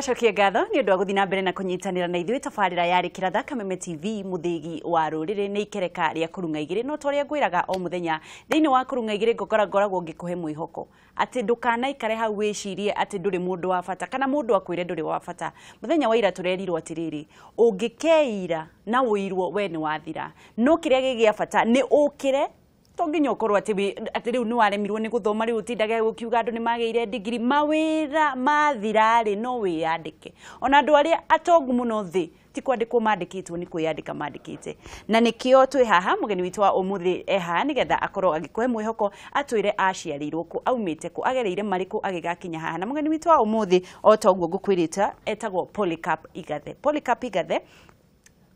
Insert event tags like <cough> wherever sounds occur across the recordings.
tũracokia ngatho nĩ ũndũ wa gũthiĩ na mbere na kũnyitanĩra na ithuĩ tabarĩra yarĩ kĩratha kameme tv gi wa rä nä ikereka rĩa kũrung'a igĩrĩ no torĩa raga o thä thĩinĩ wa kũrung'a igĩrĩ ngokora ngoragwo hoko atä ndå kanaikare hau ndå rä må ndå wa bata kana re ndå rä wa bata mũthenya wa ira å ngä keira na irwo we nä wathira no gä gä a bata kä re to nginya ukorwo ati ati riu ni waremirwo ni guthoma riu utindage gukiuga andu ni magire digiri mawira mathira ri no andike ona andu ari atongu muno thi ti kwandikwo mandikitwo ni kwiyandika mandikite na nikio twi haha mugeni witu wa umuthi eha getha akorwo agikwe mwihoko atwire aciarirwo ku aumite ku agereire mariku agigakinya haha na mugeni witwa wa umuthi o toguo ngukwirita etagwo Polycarp Igathe polycap Igathe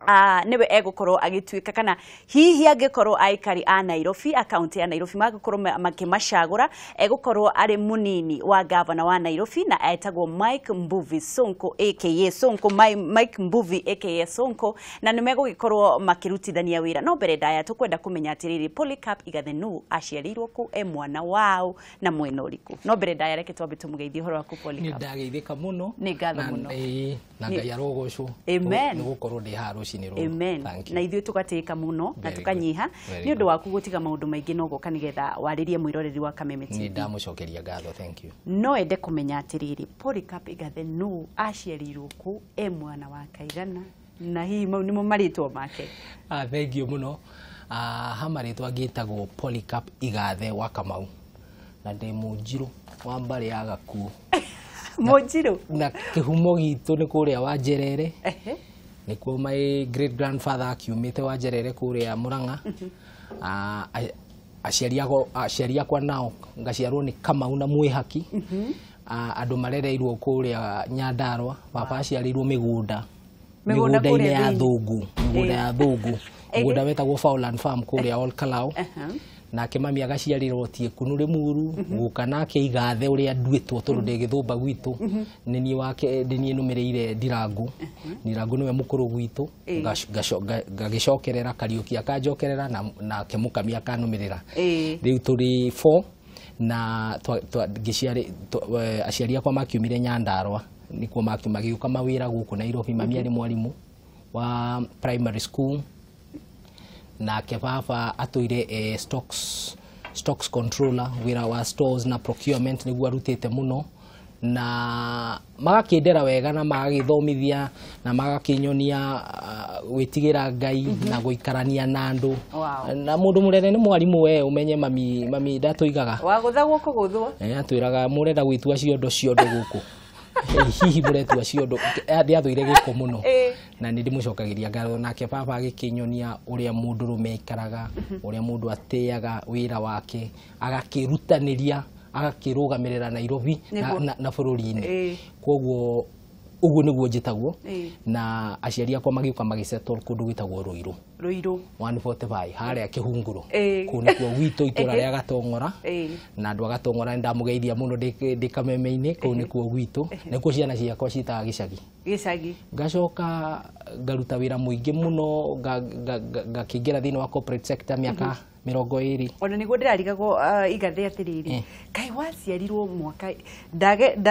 Ah, niwe egukorwo agituika kana hihi angikorwo aikari a Nairobi akaunti ya Nairobi magikorwo makimacagura egukorwo ari munini wa gavana wa Nairobi na etagwo Mike Mbuvi Sonko aka Sonko Mike Mbuvi aka Sonko na nä megågäkorwo makärutithania wä ra no mbere ndaya tå kwenda kå menya polycap igathenu aciarĩirwo kå e mwana wao na mwena å no mbere ndaya reke twambe tå må horo waku nä ndagä ithä ka må no nä ngatho må na ngai arogocwo amen gå korwo ndä harå amen na ka må no na tũkanyiha å ndå waku gũtiga maũndũ maingĩ no goka nĩgetha warĩrie mwĩroreri wa Kameme TV ndamũcokeria ngatho thank you no ende kũmenya atĩrĩrĩ Polycarp Igathe nũ aciarirwo kũ e mwana wa kaigana na hihi mau nĩmo marĩtwa make ah, thengio no ah, hamarä two angä tagwo Polycarp Igathe wa Kamau na må njirå wa mbarä ya må <laughs> mũnjirũ na kĩhumo gitũ nĩ kũrĩa wa njerere nikuo my great grandfather akiumite wanjerere kuria muranga <laughs> aciari akwa nao ngaciarwo ni kamau na mwihaki mm-hmm. andå marereirwo kå rä a nyandarwa baba aciarä migunda migunda-inä ya thungu migunda ya eh. thungu migunda eh. wetagwo farm kå rä a olkalau uh -huh nake mami agaciarirwo tie kunu ri muru mhm. guka nake igathe uri nduitwo tondu mhm. ndingithumba gwitu mhm. ni nie wake ni nie numireire rangu ni we mukuru gwitu ngagicokerera kariuki na, nake mukami akanumirira riu turi 4 na aciari akwa makiumire nyandarwa nikuo magiuka mawira guku nairobi mami ari mwarimu wa primary school na kevava atuire e stocks stocks controller wira wa stores na procurement ni arutite muno na magakindera wega na magithomithia na magakinyonia uh, uh, ngai mm -hmm. na guikarania na andu wow. na mundu murene ni mwarimu we umenye mami mami ndatuigaga wagutha guko guthwo eh atwiraga murenda gwitua ciondo ciondo guku <laughs> hihi må retu acio ndä eh, athåire gä kå må no eh. na nä ndä må cokagiria ngatho nake baba agä kä nyonia å rä a må ndå rå meikaraga å mhm. rä a må ndå atäaga wä ra wake agakä rutanä ria agakä rå gamä rä ra nairobi na bå rå ri-inä eh. koguo uguo niguo njitagwo na aciari akwa magiuka magisettle kundu gwitagwo ruiru ruiru 145 haria kihunguru kuu nikuo witu itura ria gatongora na andu agatongora ndamugeithia muno ndikameme-ini kuu nikuo gwitu nikuo ciana ciakwa ciitaga gicagi gicagi ngacoka ngaruta wira muingi muno ngakiingira thiini wa corporate sector miaka mm -hmm mirongo iri ona niguo ndirarigagwo uh, igathe atiriri kai waciarirwo mwaka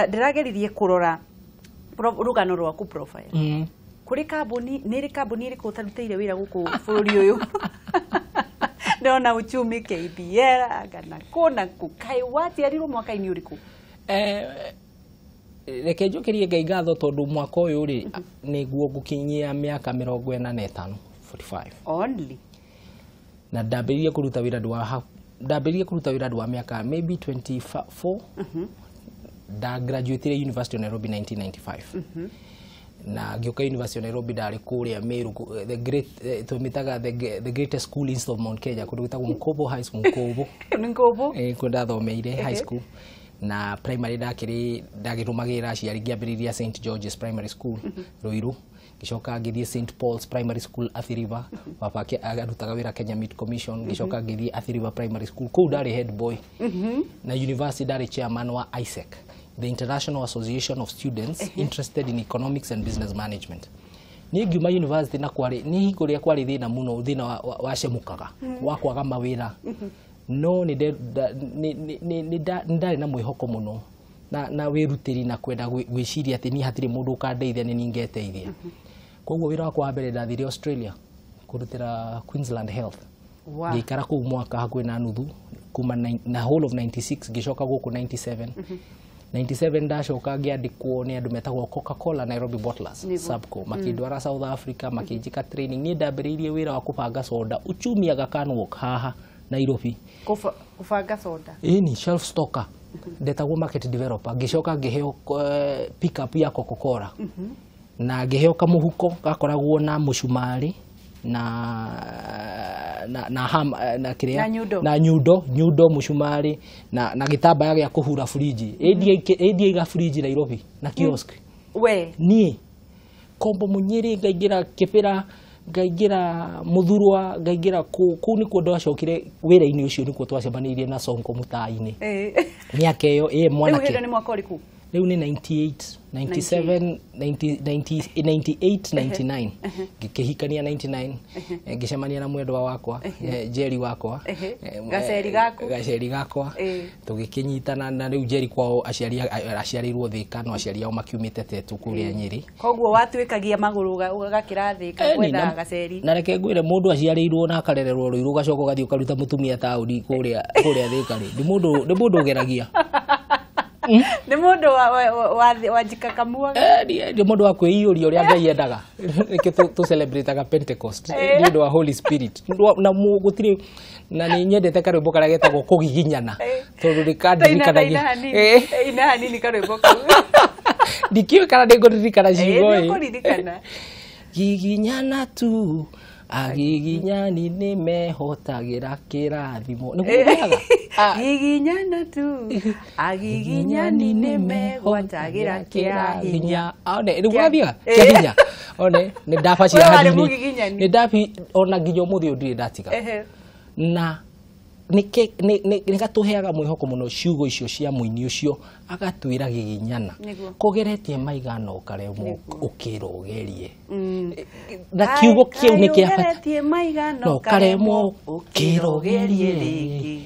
ndirageririe kurora rugano rwaku profile eh. mm. kuri kabuni nä rä kambuni ä rä kå tarutĩire wä ra ndona uchumi KPL gana kona kukai wati arirwo mwaka ini uriku eh, eh reke njå kä ngai ngatho tondu mwaka uyu ri rä nä guo gukinyia miaka 45 only na ätano kuruta wira ririe kå ruta wä ra ndambä ririe wa mä maybe 24 uh -huh ndagraduatire university of nairobi 1995 mm -hmm na gioka university of nairobi ndarĩ kũrĩa meru eh, the great uh, eh, mitaga the, the greatest school in of mount kenya kũndũ gwĩtagwo mkobo <laughs> high school mkobo mkobo <laughs> eh, kũndũ ndathomeire okay. high school na primary ndakĩrĩ ndagĩrũmagĩrĩra aciari ngĩambĩrĩria st george's primary school mm -hmm. rũirũ ngicoka ngithie St Paul's Primary School Athi River babake arutaga wira Kenya Meat Commission mhm. ngicoka ngithie Athi River Primary School kũu ndarĩ head boy mm -hmm. na university ndarĩ chairman wa ISEC the International Association of Students uh -huh. interested in economics and business management ni ngiuma university na kwari ni hingo ria kwari thina muno thina wacemukaga wa, wa, mhm. wa kwaga mawira uh mhm. -huh. no ni ndarä na mwä hoko må no na, na wä ruteri na kwenda gwä ciria atä ni hatirä må ndå å kandeithia nä ningeteithia mm -hmm. koguo wä ra wakwa wambere ndathire australia kå rutä ra queensland health wow. ngä ikara kå u mwaka hakuä na nuthu kuma na whole of 96 ngä coka gå kå 97 mm -hmm. 97 dash ũkangĩandĩkwo nĩ andũ metagwo Coca-Cola Nairobi Bottlers Subco mm. makĩndwara mm. South Africa makĩnjĩka training ni ndambĩrĩirie wĩra wa kũbanga soda uchumi agakanwok haha Nairobi kũbanga soda ĩni shelf stocker ndetagwo market developer ngĩcoka ngĩheo uh, pickup ya Coca-Cola mm -hmm. na ngĩheo kamũhuko gakoragwo na mm na na na ham, na kirea na nyudo na nyudo, nyudo mushumari na na gitambaya ya kuhura fridge mm. Mm-hmm. ADA ga fridge Nairobi na mm. kiosk we ni kombo munyiri ngaigira kipira ngaingira muthurwa ngaingira kuu nikuo ndacokire wira-ini ucio nikuo twacemanirie na sonko mutai-ini miaka iyo e mwanake rä u nä 98 97 99 ngä hikania 99 ngä cemania na mwendwa wakwa njeri eh, wakwa eh, eh, gaceri gakwa tå gä kä nyitana na rä u njeri kwao aciarä irwo thä ka no aciari ao makiumä te tetu kå rä a nyeri koguo watuä kagia magå rå gakä ra na reke ngwä re må ndå aciarä irwo na akarererwo rå irå gacoka å gathiä å karuta må tumia taåri kå rä a thä karä nä må ndå å geragia <laughs> nä må ndå wanjikakamuaga nä må ndå wa kwä ria å rä a ngai endaga nä kä tå pentecost nä å ndå wa holy spirit na gå tirä na nä nyendete karwä mbo karä a getagwo kå giginyana eh. tondå rä kandirikanagiaina hanini eh. eh, karwä mbo kau <laughs> ndikä kana nä ngå ririkana ciugo ä <laughs> giginyana tu agiginyani nä mehotagä ra kä rathimo nä guoaga eh. giginyana <laughs> ah. tu agiginyani ah, nä mehotagä ra kä rahinya one nä gwathiaga eh. kä hinya one nä ndabacira nä ndabi ona nginya må thä å ndirä ndatiga na nä heaga mwä hoko må no ciugo icio cia må ini å cio agatwä ra gä ginyana kå geretie maigana å karemwo å kä rå gerie mm. na kiugo kä u nä kä abatano karemwo å kä rå gerie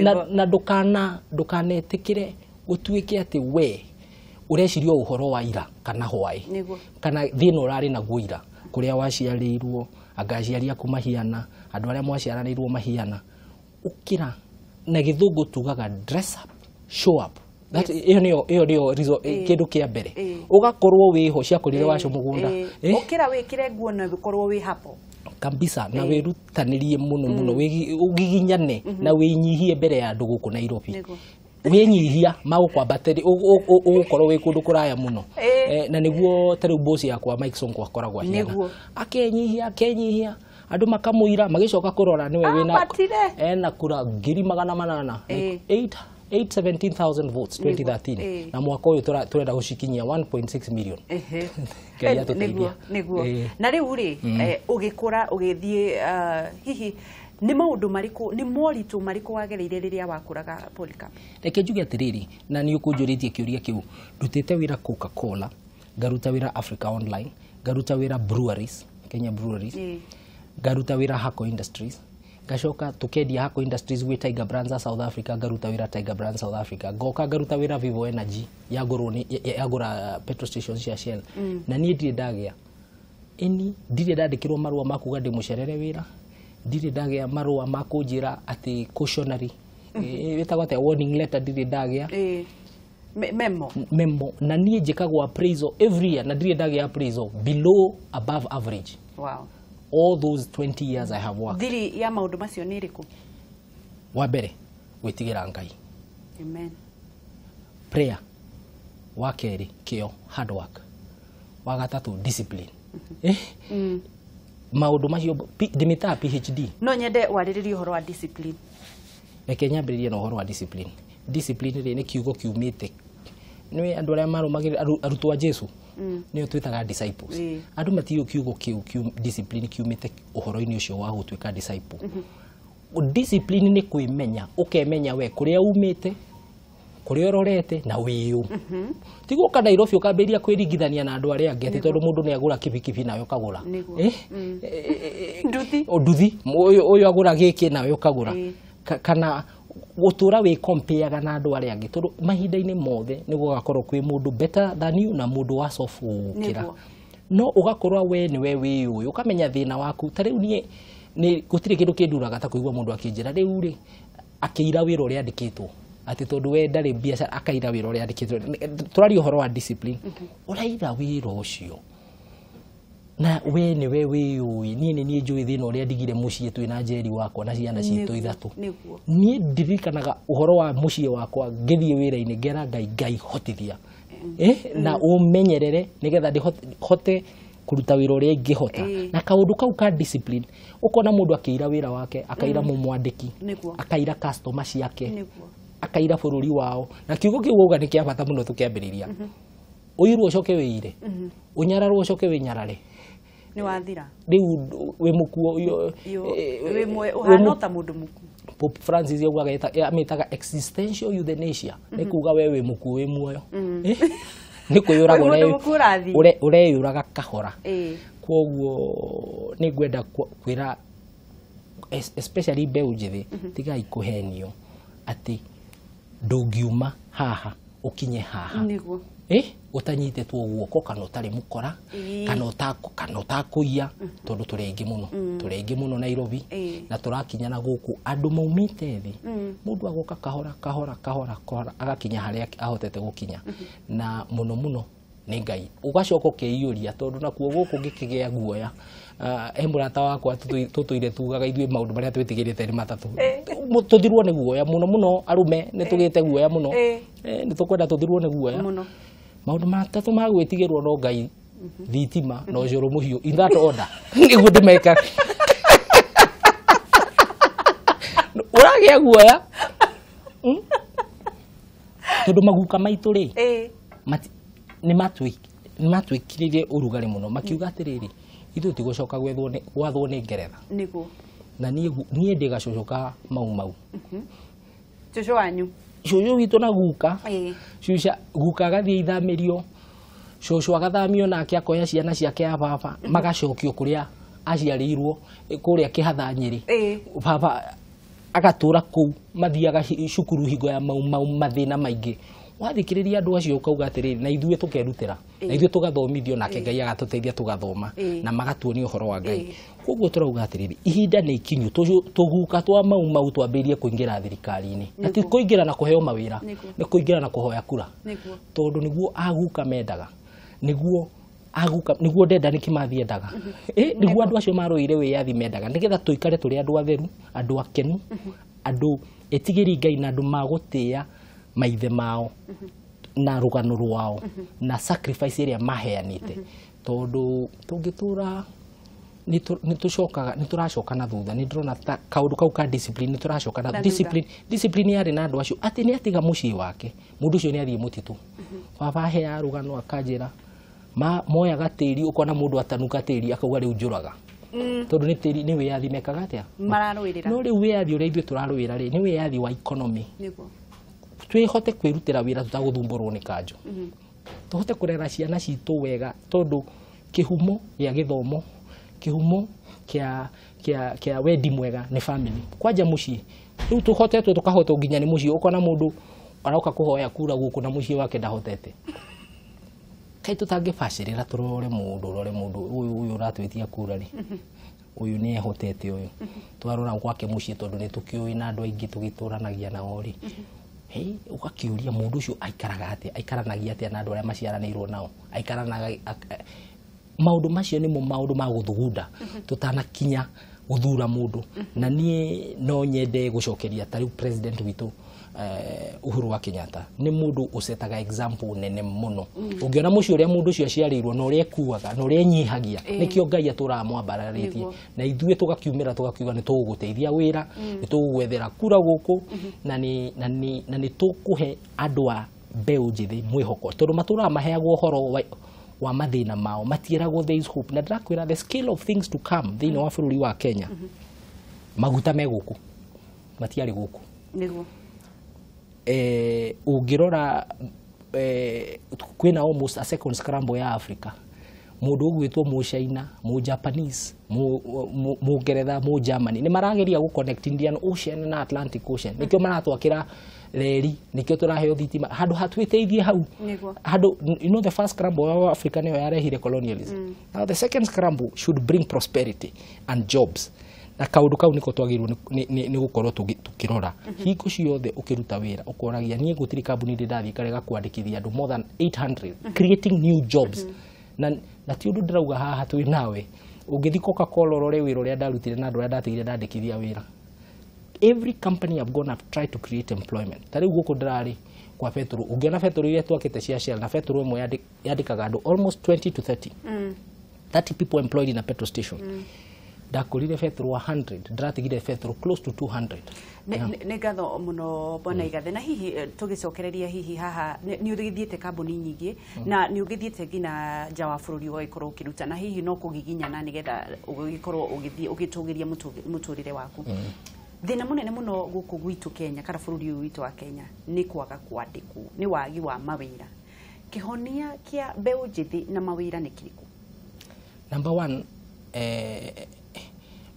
na ndå kanetä kä re gå tuä ke atä we å reciria å horo wa ira kana hwaä kana thä na å rarä naguo ira kå rä a waciarä irwo angaciari aku mahiana andå arä a mwaciaranä mahiana å kä ra na gä thå ngå tugaga ä yo nä yo kä ndå kä a mbere å eh. gakorwo wä ho ciakå rä re eh. waco må gå nda å eh. kä ra wä kä re nguo na wä korwo wä hapo kabisa na wä rutanä rie må no må mm. no å giginyane mm-hmm. na wä nyihie mbere ya andå gå kå nairobi wä nyihia magå kwambatä å gå korwo wä kå ndå kå raya må no na nä guo tarä u mbåci yakwa mike sonko akoragwo ahiana akenyihia akenyihia andu makamwira magicoka kurora niwe ah, wina ena kura ngiri magana manana eh. like 8 817,000 votes 2013 eh. na mwaka uyu turenda gucikinyia 1.6 million <laughs> niguo eh, niguo eh. na riu ri mm. ugikura ugithie ah, hihi nä maå marikå nä moritå marikå wagereire rä rä a wakåraga reke njuge atä rä rä na nä å kå njå rä tie kä å ria kä u te wä ra coca-cola ngaruta wä ra africa online ngaruta wä ra breweries kenya breweries ngaruta wä ra hako industries ngacoka tukendia hako industries gwä tiger brands south africa ngaruta wä ra tiger brands south africa ngoka ngaruta wä ra vivo energy yagåra petrol stations cia shell mm. na niä ndirä ndagä ini ndirä ndandä kä rwo marå a makuga ndä må cerere wä ra ndirä ndagä a marå a makå njä ra atä mm-hmm. wä tagwo atä warning letter ndirä ndagä a memo memo na niä njä kagwo every year na ndirä ndagä a below above average wow all those 20 years i have worked thiri ya maundu macio ni iriku wa mbere gwitigira ngai amen prayer wa keri kio hard work wa gatatu discipline mhm. eh mm. maundu macio ndimitaa phd no nyende wariririe uhoro wa discipline reke nyambiririe na uhoro wa discipline discipline ri ni kiugo kiumite ni andu aria marumagira arutwo Jesu mm. nä twä disciples andå matiå kiugo kä u discipline kiumä te å horo-inä å cio wa gå tuä ka disciple mm-hmm. discipline nä kwä menya å kemenya we kå rä a umä te kå rä a å rorete na wä å mm -hmm. tigå ka nairobi å kambä ria kwä ringithania na andå arä a angä atä tondå må ndå nä agå ra kibikibi nawe å kagå ra nduthi å yå agå ra gä kä nawe å kagå ra kana gutura wi compareaga na andu aria angi tondu mahinda-ini mothe ni gugakorwo kwi mundu better than you na mundu wa sofu kira no ugakorwa we ni we wi uyu ukamenya thina waku ta riu nie ni gutire kindu kinduraga ta kuigwa mundu akinjira riu ri akiira wiro ri andikitwo atä tondå we ndarä biacara akaira wä ra å rä uhoro andä kä tå å horo wa uraira wä ra å cio na we nä we wä å ä niä nä niä njå ä thä na å rä a ndigire må ciä twä na njeri wakwa na ciana citå ithatå niä ndirikanaga å horo wa må ciä wakwa ngä thiä wä ra-inä ngera ngai ngai hotithia mm. eh? na å mm. menyerere nä getha ndä hote kuruta wira uria ingihota hota eh. na kaundu kau ka discipline ukona mundu akiira ra wake akaira mumwandiki mm. akaira customer ciake akaira bururi wao na kiugo kiu wauga ni kia bata muno tukiambiriria uirwo mm-hmm. ucoke wiire unyararwo mm-hmm. ucoke nyarare ni riu wi mukuo existential euthanasia nĩ mhm. kuga we wĩ mũkuo wĩ muoyo ũreyũraga mhm. <laughs> eh? kahora kwoguo nĩ ngwenda kwĩra especially mbeũ njĩthĩ mhm. tigai kũhenio atĩ ndũngiuma haha ukinye haha niguo eh utanyitetwo guoko kana utari mukora kana utako kana utakuya mm. tondu turengi muno mm. turengi muno Nairobi na turakinya na guku andu maumite thi mundu mm. agoka kahora kahora kahora kahora agakinya hari ahotete gukinya mm-hmm. na muno muno ni ngai ugacoko keiyuria tondu nakuo guku ngikigia guoya embura eh, ta wakwa tutuire tugaga ithuĩ maundu marĩa twĩtigĩrĩte ni matatu eh. tũthirwo ni guoya muno muno arume ni eh. tugite guoya muno ni tukwenda tuthirwo ni guoya maundu matatu ma gwitigirwo no ngai mhm. thitima na mhm. joro mũhiũ in that order <laughs> gudi meka <laughs> ũragĩa guoya hmm? tondũ maguka maitũ rĩ nĩ matwĩkirĩire urugari muno makiuga atiriri ithuĩ ti coka gwathwo nä ngeretha na niĩ ndä gacocoka mau mau mhm. cũcũ wanyu cũcũ witũ na guka cũca guka agathiä ithamĩrio cũcũ agathamio nake akoya ciana ciake ya baba magacokio kũrĩa aciarĩirwo kũrĩa kĩhatha rä baba kå u mathiaga cukuru hingo ya mau mau na maingä wathikiriria andu acio ukauga atiri na ithuĩ tukerutira na ithuĩ tugathomithio nake ngai agatuteithia tugathoma na magatuonia uhoro wa ngai koguo turauga atiriri ihinda ni ikinyu tuguka twa mau mau twambĩrĩrie kũingĩra thirikari-inĩ na ti kuingira na kuheo mawira ni kuingira na kuhoya kura tondu niguo aguka mendaga niguo aguka niguo ndenda ni mathiĩ endaga ĩ niguo andu acio marũĩire wĩyathi mendaga nigetha tuikare turi andu atheru andu akenu andu ĩtigĩri ngai na andu magutia maithe mao mm -hmm. na rugano rwao mm -hmm. na sacrifice mm -hmm. tondu tungitura nitucokaga nituracoka na thutha nindurona kaundu kau ka discipline nituracoka na discipline discipline yari na andu acio ati ni atiga mucii wake mundu ucio ni athii mutitu baba ahea rugano akanjira moyaga tĩri ũkona mũndũ atanuka tĩri akauga rĩu njũraga mm. tondũ nĩ tĩri nĩ wĩyathi mekaga atĩa no rĩu wĩyathi ũrĩa ithuĩ tũrarũĩra rĩ nĩ wĩyathi wa ikonomi twihote kwirutira wira tutaguthumburwo ni kanjo tuhote kurera ciana citu wega tondu kihumo ya githomo kihumo kia kia kia wendi mwega ni family kwanja mucii riu tuhotetwo tukahotwo nginya ni mucii ukona mundu arauka kuhoya kura guku na mucii wake ndahotete kai tutangibacirira turore mundu urore mundu uyu uyu uratwitia kura ri uyu nä ehotete å yå twarora gwake må ciä tondå nä tå kä å ä na andå aingä tå gä tå ranagia nao rä ugakiuria mundu ucio aikaraga atia aikaranagia atia na andu aria maciaranirwo nao aikaranaga maundu macio nimo maundu ma guthugunda mm-hmm. tutanakinya guthura mundu mm-hmm. na nie no nyende gucokeria tariu president witu eh, uhuru wa Kenyatta nä må ndå å cetaga nene må no å ngä ona må cio å rä a må ndå å cio aciarä na å rä a ekuaga na å rä mm. mm-hmm. a nyihagia nä kä o ngai atå raga mwambararä tie na ithuä tå gakiumä ra tå gakiuga nä tå gå gå teithia wä ra nä tå gå gwethera kura gå kå na nä tå kå he andå a mbeå njä thä mwä hoko tondå matå raga maheagwo horo wa mathina mao matiäragwo there is hope na ndirakwä the scale of things to come thä inä wa bå rå ri wa kenya mm-hmm. maguta megå kå matiarä gå kå eh, ungirora eh, kwina almost a second scramble ya Africa mundu ugwitwo mu China mu Japanese mu Ngeretha mu Germany ni marageria gu connect Indian Ocean na Atlantic Ocean nikio maratwakira reri nikio turaheo thitima handu hatwiteithie hau handu you know the first scramble wa Africa niyo yarehire colonialism mm. now the second scramble should bring prosperity and jobs na kaundu kau niko twagirwo ni gukorwo tukirora mhm. hingo ciothe ukiruta wira ukoragia nie gutiri kambuni ndi ndathii ngarega kwandikithia andu more than 800 mhm. creating new jobs mhm. na na ti undu ndirauga haha twi nawe ungithi coca cola rore wira uria ndarutire na andu uria ndatigire ndandikithia wira every company have gone have tried to create employment tariu guku ndirari kwa petro ungiona betro iria twakite cia shell na betro imwe yandikaga andu almost 20 to 30 mm. 30 people employed in a petrol station mm ndakorire betro 100 ndĩratigire betro close to 200 nĩ ngatho muno bona mm. igathe na hihi eh, tũgĩcokereria hihi haha ni ũgĩthiĩte kambuni nyingi mm. na nĩ ũgĩthiĩte nginya nja wa bũrũri ũgagĩkorwo ũkĩruta na hihi no kugiginya kũgiginyana nĩgetha ũgĩkorwo ugithie ugitugiria muturire waku mm. thĩna mũnene muno guku gwitu kenya kana bũrũri ũyũ witũ wa kenya ni kwaga kwandĩkwo ni wagi wa mawira kihonia kia mbeũ njĩthĩ na mawira ni kĩrĩkũ number 1 eh,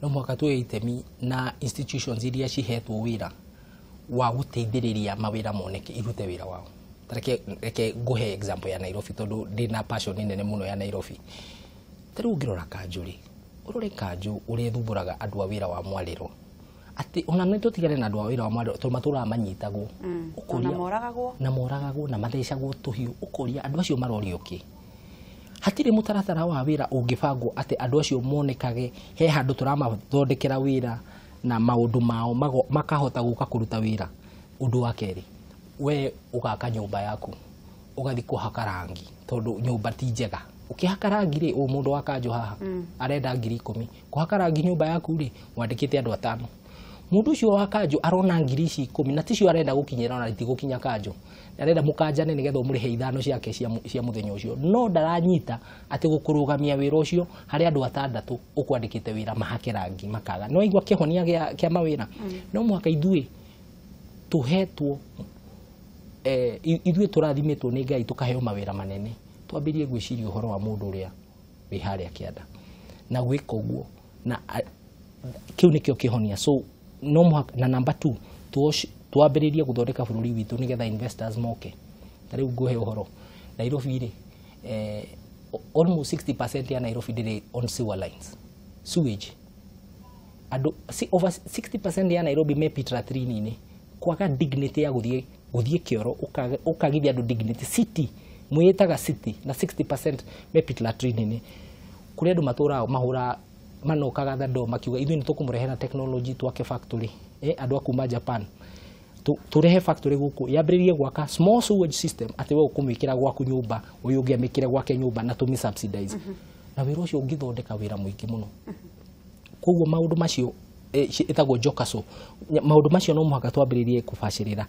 no mwaka tuoe itemi na institutions iria cihetwo wĩra wa gũteithĩrĩria mawĩra moneke irute wira wao tareke reke ngũhe example ya Nairobi tondũ ndĩ na passion nene mũno ya Nairobi tarĩu ngĩrora kanjũrĩ ũrore kanjũ ũrĩa ĩthumbũraga andũ a wĩra wa mwarĩro ati ona nĩ tũtigane na andũ a wĩra wa mwarĩro tondũ matũraga manyitagwo mm. ũkoria na moragagwo na mathecagwo tũhiũ ũkoria andũ acio marorio kĩ hatirä må taratara wa wä ra å ngä bangwo atä andå acio monekage he handå tå ramathondekera wä ra na maå ndå mao makahota gå ka kå ruta wä ra å ndå wa kerä we å gaka nyå mba yaku å gathiä kå haka rangi tondå nyå mba ti njega å kä haka rangi rä å må ndå wa kanjå haha mm. arenda ngiri ikå mi kå haka rangi nyå mba yaku rä wandä kä te andå atano mundu ucio wa kanjo arona ngiri ici ikumi na ticio arenda gukinyira na itigukinya kanjo arenda mukanjane nigetha umurihe ithano ciake cia muthenya ucio no ndaranyita ati gukurugamia wira ucio hari andu atandatu ukwandikite wira mahake rangi makaga no igwa kihonia kia, kia mawira no mwaka ithui tuhetwo eh, ithuĩ e, tũrathimitwo ni ngai tukaheo mawira manene twambĩrie gwiciria uhoro wa mundu uria wi harĩa kĩanda na gwĩka ũguo na kĩu nĩkĩo kĩhonia so no muhaka na number 2 tuosh twambĩrĩrie gũthondeka bũrũri witũ nĩgetha investors moke ta rĩu ngũhe ũhoro nairobi rĩ eh, almost 60% ya nairobi ndĩrĩ on sewer lines sewage andũ si, over 60% ya nairobi me pitra 3 pitratrinini kwaga dignity ya gũthiĩ gũthiĩ kĩoro ũkagithia andũ dignity city mwĩĩtaga city na 60% me pitra 3 nini kũrĩ andũ matũũraga mahũra manokaga thando makiuga ithuĩ nĩ tũkũmũrehera technology twake factory eh, adwa kuma Japan tu turehe factory guku yambiririe gwaka small sewage system ati we ukumwikira gwaku nyumba uyu ungiamikire gwake nyumba na tumi subsidize mm -hmm. na wiro cio ngithondeka wira muingi muno mm -hmm. koguo maundu macio eh, itagwo e, jokaso maundu macio no muhaka twambiririe kubacirira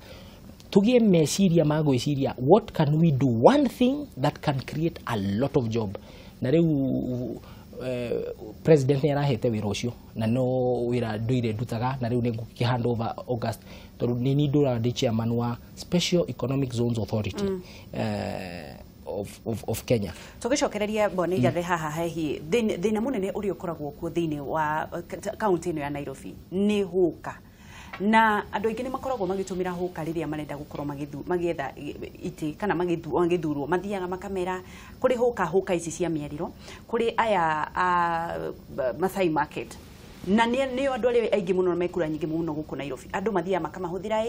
tugie meciria ma gwiciria what can we do one thing that can create a lot of job na riu Eh, president nä arahete wä ra å cio na no wä ra ndå ndutaga na rä u nä ngåkä hand over august tondå nä ni ndå ndä chairman wa special economic zones authority mm. eh, of, of, of Kenya. Tugicokereria Bwana Igathe haha hehi thina munene uri ukoragwo kuo thini wa kaunti eh, ino ya Nairobi ni huka na andå aingä nä makoragwo tå mä ra hå ka rä rä a marenda gå korwo magäetha itä kana thurwo mathiaga makamera kå rä hå ka hå ka ici cia mä arirå kå rä aya a mathai market na nä andå arä aingä må no na mekura nyingä må no gå kå nairobi andå mathiaga makamahå thä ra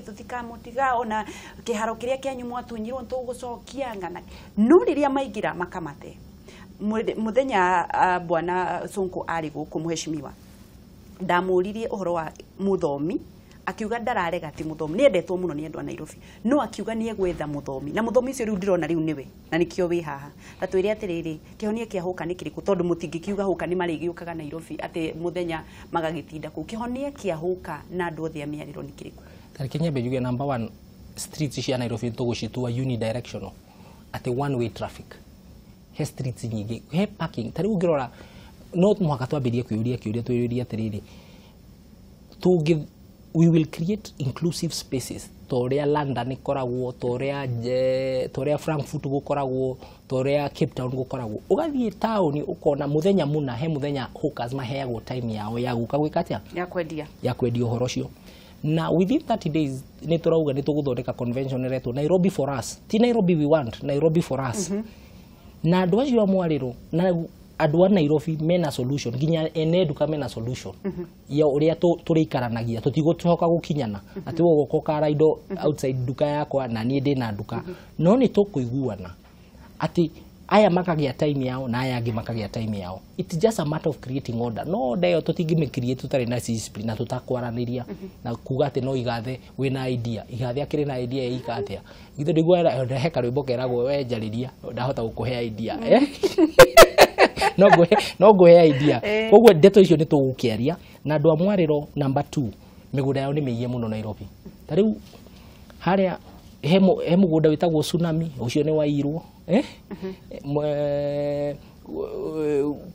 tå tiga ona kä haro kä rä a kä mwatå tå gå cokia ngana no rä rä a maingä ra makamate må thenya bwana sonko arä gå kå ndamuririe uhoro wa muthomi akiuga ndararega ti muthomi ni endetwo muno ni andu Nairobi no akiuga ni egwetha muthomi na muthomi ucio riu ndirona riu niwe na nikio wi haha na atiriri kihonie kia huka ni kiriku tondu mutingikiuga huka ni marigiukaga Nairobi ati muthenya magagitinda ku kihonie kia huka na andu othe a miariro ni kiriku tareke nyambe njuge number street streets ya Nairobi to tugucitua unidirectional ati one way traffic he streets nyingi he parking tariu ngirora no mũhaka twambirie kwĩuria kĩũria twĩyũrie atĩrĩrĩ tũngĩ we will create inclusive spaces toria ũrĩa london ĩkoragwo toria je toria frankfurt gũkoragwo ta ũrĩa cape town gũkoragwo ugathie town ukona muthenya muna he mũthenya hawkers maheagwo time yao ya gũka gwĩka atĩa ya kwendia ya kwendia uhoro cio na within 30 days ni turauga ni tuguthondeka tå gå thondeka convention ĩretwo nairobi for us ti nairobi we want nairobi for us mm -hmm. na andå acio amwarä na adwa nairobi mena solution ginya ene nduka mena solution mm -hmm. ya å rä a tå rä ikaranagia tå tigå mm -hmm. atä wogoka kara indo mhm. outside duka yakwa na ni ndi na duka mhm. no nä tå kå iguana atä aya makagä time yao na aya angä makagä time yao it is just a matter of creating order no order yo tũtingä mä create tũtarĩ na discipline na tũtakwaranĩria mhm. na kuga atä no igathe we na idea igathe akire na idea ĩika atĩa githä ndigwa heka rwä mbo keragwo wenjarä ria ndahota gå idea eh <laughs> <laughs> no he idea <laughs> eh. koguo ndeto icio nä tå gå kä aria na andå a mwarä namba 2 mä gå nda yao nä mä iä må no nairobi tarä u harä a he må gå nda wä tagwo tsunami å cio nä wairwo eh? mm-hmm.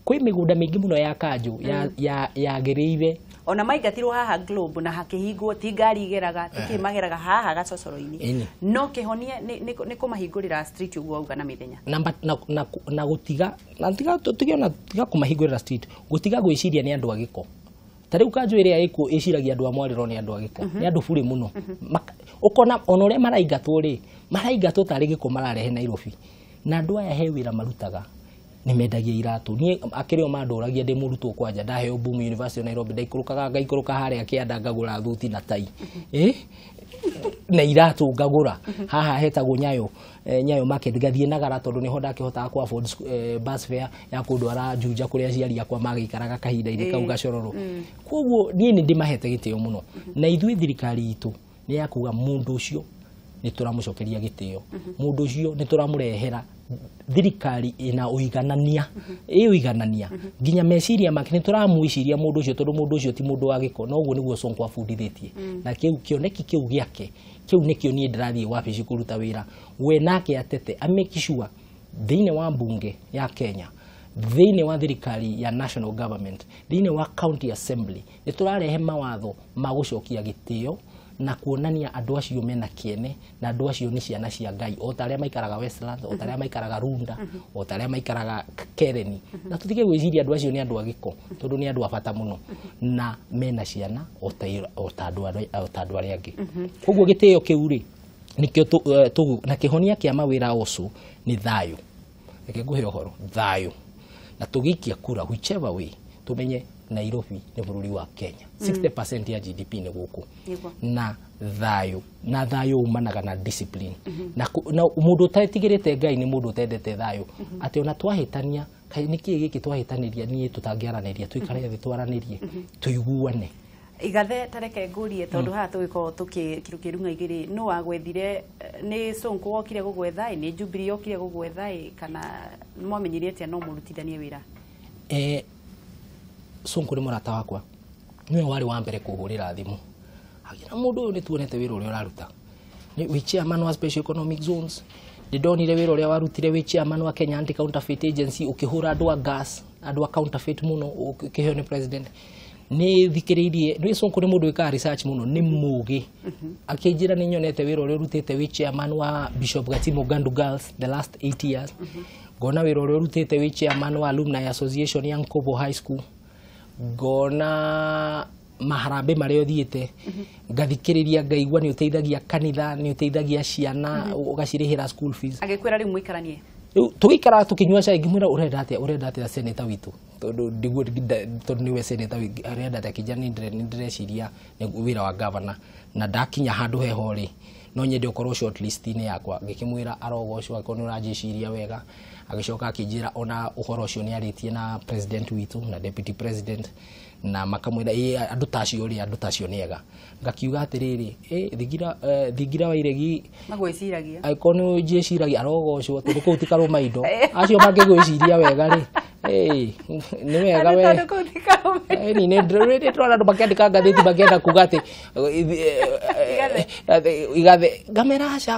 kwä mä gå nda mä ingä må no ya kanjå mm-hmm. yagä rä ire ona maingatirwo haha globe na hakihingwo ti ngari igeraga tiki mageraga haha gacocoro-inĩ no kihonia ni kumahingurira street ũguo auga na mĩthenya na gutiga na tiga tutige ona tiga kumahingurira street gutiga gwiciria ni andu agiko gĩko ta rä u kanjå ä rä a ä andå a mwarä ro nä andå a ko nä andå burä må no ona å rä a maraingatwo rä maraingatwo tarä gä ko mararehe nairobi na andå aya he wä ra marutaga nä mendagia iratå niä akä rä o mandå kwanja ndaheo bum university nairobi ndaikå rå kaga ngaikå rå ka harä thuti na tai eh? na iratu ngagura mm-hmm. haha heta gunyayo eh, nyayo market ngathiä nagara tondå nä ho ndakä ku afford eh, bus fare ya kå ndwara njunja kå aciari akwa magikaraga kahinda ile kau gacororo mm. kuguo ni ni nä ndä mahete gä tä mm-hmm. na ithwe thirikari itu ni yakuga mundu ucio å cio nä tå ramå cokeria gä thirikari ina uiganania i uiganania nginya meciria make å turamuiciria mundu ucio tondu mundu ucio ti mundu wa giko na oneki kä u gä na kiu kioneki kiu giake kiu nikio ndä ndirathie wabici wä wira we nake atete thä thiini wa mbunge ya Kenya thiini wa thirikari ya national government thiini wa county assembly ni turarehe mawatho ma gucokia gitio na kuonania andu acio mena kiene na andu acio ni ciana cia ngai o ta a maikaraga Westlands o mhm. maikaraga Runda mhm. o ta aria maikaraga Kereni mhm. na tutige gwiciria andu acio ni andu a ko tondu ni andu a bata muno na mena ciana o ta andu aria angä koguo gitio kiu ri nikio tugu eh, na kihonia kia mawira ocu ni thayu reke nguhe horo thayå na tugiikia kura whichever way tumenye nairobi nä bå rå ri wa kenya 60 mm. ya gdp nä gå kå na thayå na thayå umanaga na discipline mm-hmm. na må ndå ũtetigä rä te ngai nä må ndå å tendete thayå mm-hmm. atä ona twahätania nä kä gä kä twahä tanä niä tå tangä aranä ria twä mm-hmm. twaranä rie tå iguane igathe tareke ngũrie tondå mm. haha tũgĩkorwo tũkĩrukia runga igĩrĩ nũ wagwethire ni cũnkũ wokire gugwetha yokire kana mwamenyire atĩa no wira eh cunku nä må rata wakwa nä we warä wa mbere kå hå rä ra thimå agira må ndå å yå nä tuonete wä ra å rä a å raruta special economic zones nä ndonire wä ra å rä a warutire wä chairman wa kenya anti counterfeit agency å kä hå ra andå a gas andå a counterfeit må no å kä heo president nä thikä rä irie nä cunku nä må ndå wä kaga må no nä må gä mm-hmm. akä njä ra nä nyonete wä ra å rä a å rutete wä chairman wa bishop gatimo gandu girls the last 8 years mm-hmm. ngona wä ra å rä a å rutete wä chairman wa alumni association ya nkobo high school ngona maharambe maria uthiite ngathikiriria ngaigua ni uteithagia kanitha ni uteithagia ciana ugacirihira school fees agikwira riu muikaranie riu tugikara tukinyua cai ngimwira urenda atia urenda atia seneta witu tondu ndiguo tondu niwe seneta arenda atia kijani reciria ni wira wa governor na ndakinya handu heho ri no nyende å shortlist inä yakwa ngĩkĩmwĩra arogocwo akorwo nĩ ũranjĩciria wega agicoka akinjira ona uhoro ucio ni aritie na president witu na deputy president na makamwira ä andå ta acio rä andå ta acio nä ega ngakiuga atä rä rä thingira e, thingira wa iregi magwĩciragia angĩkorwo nä njĩciragia arogocwo tondå kå u indo <laughs> acio mangä gwä ciria wega rä nä andå makä andä ka ngathäti makä enda kuga atä igathe å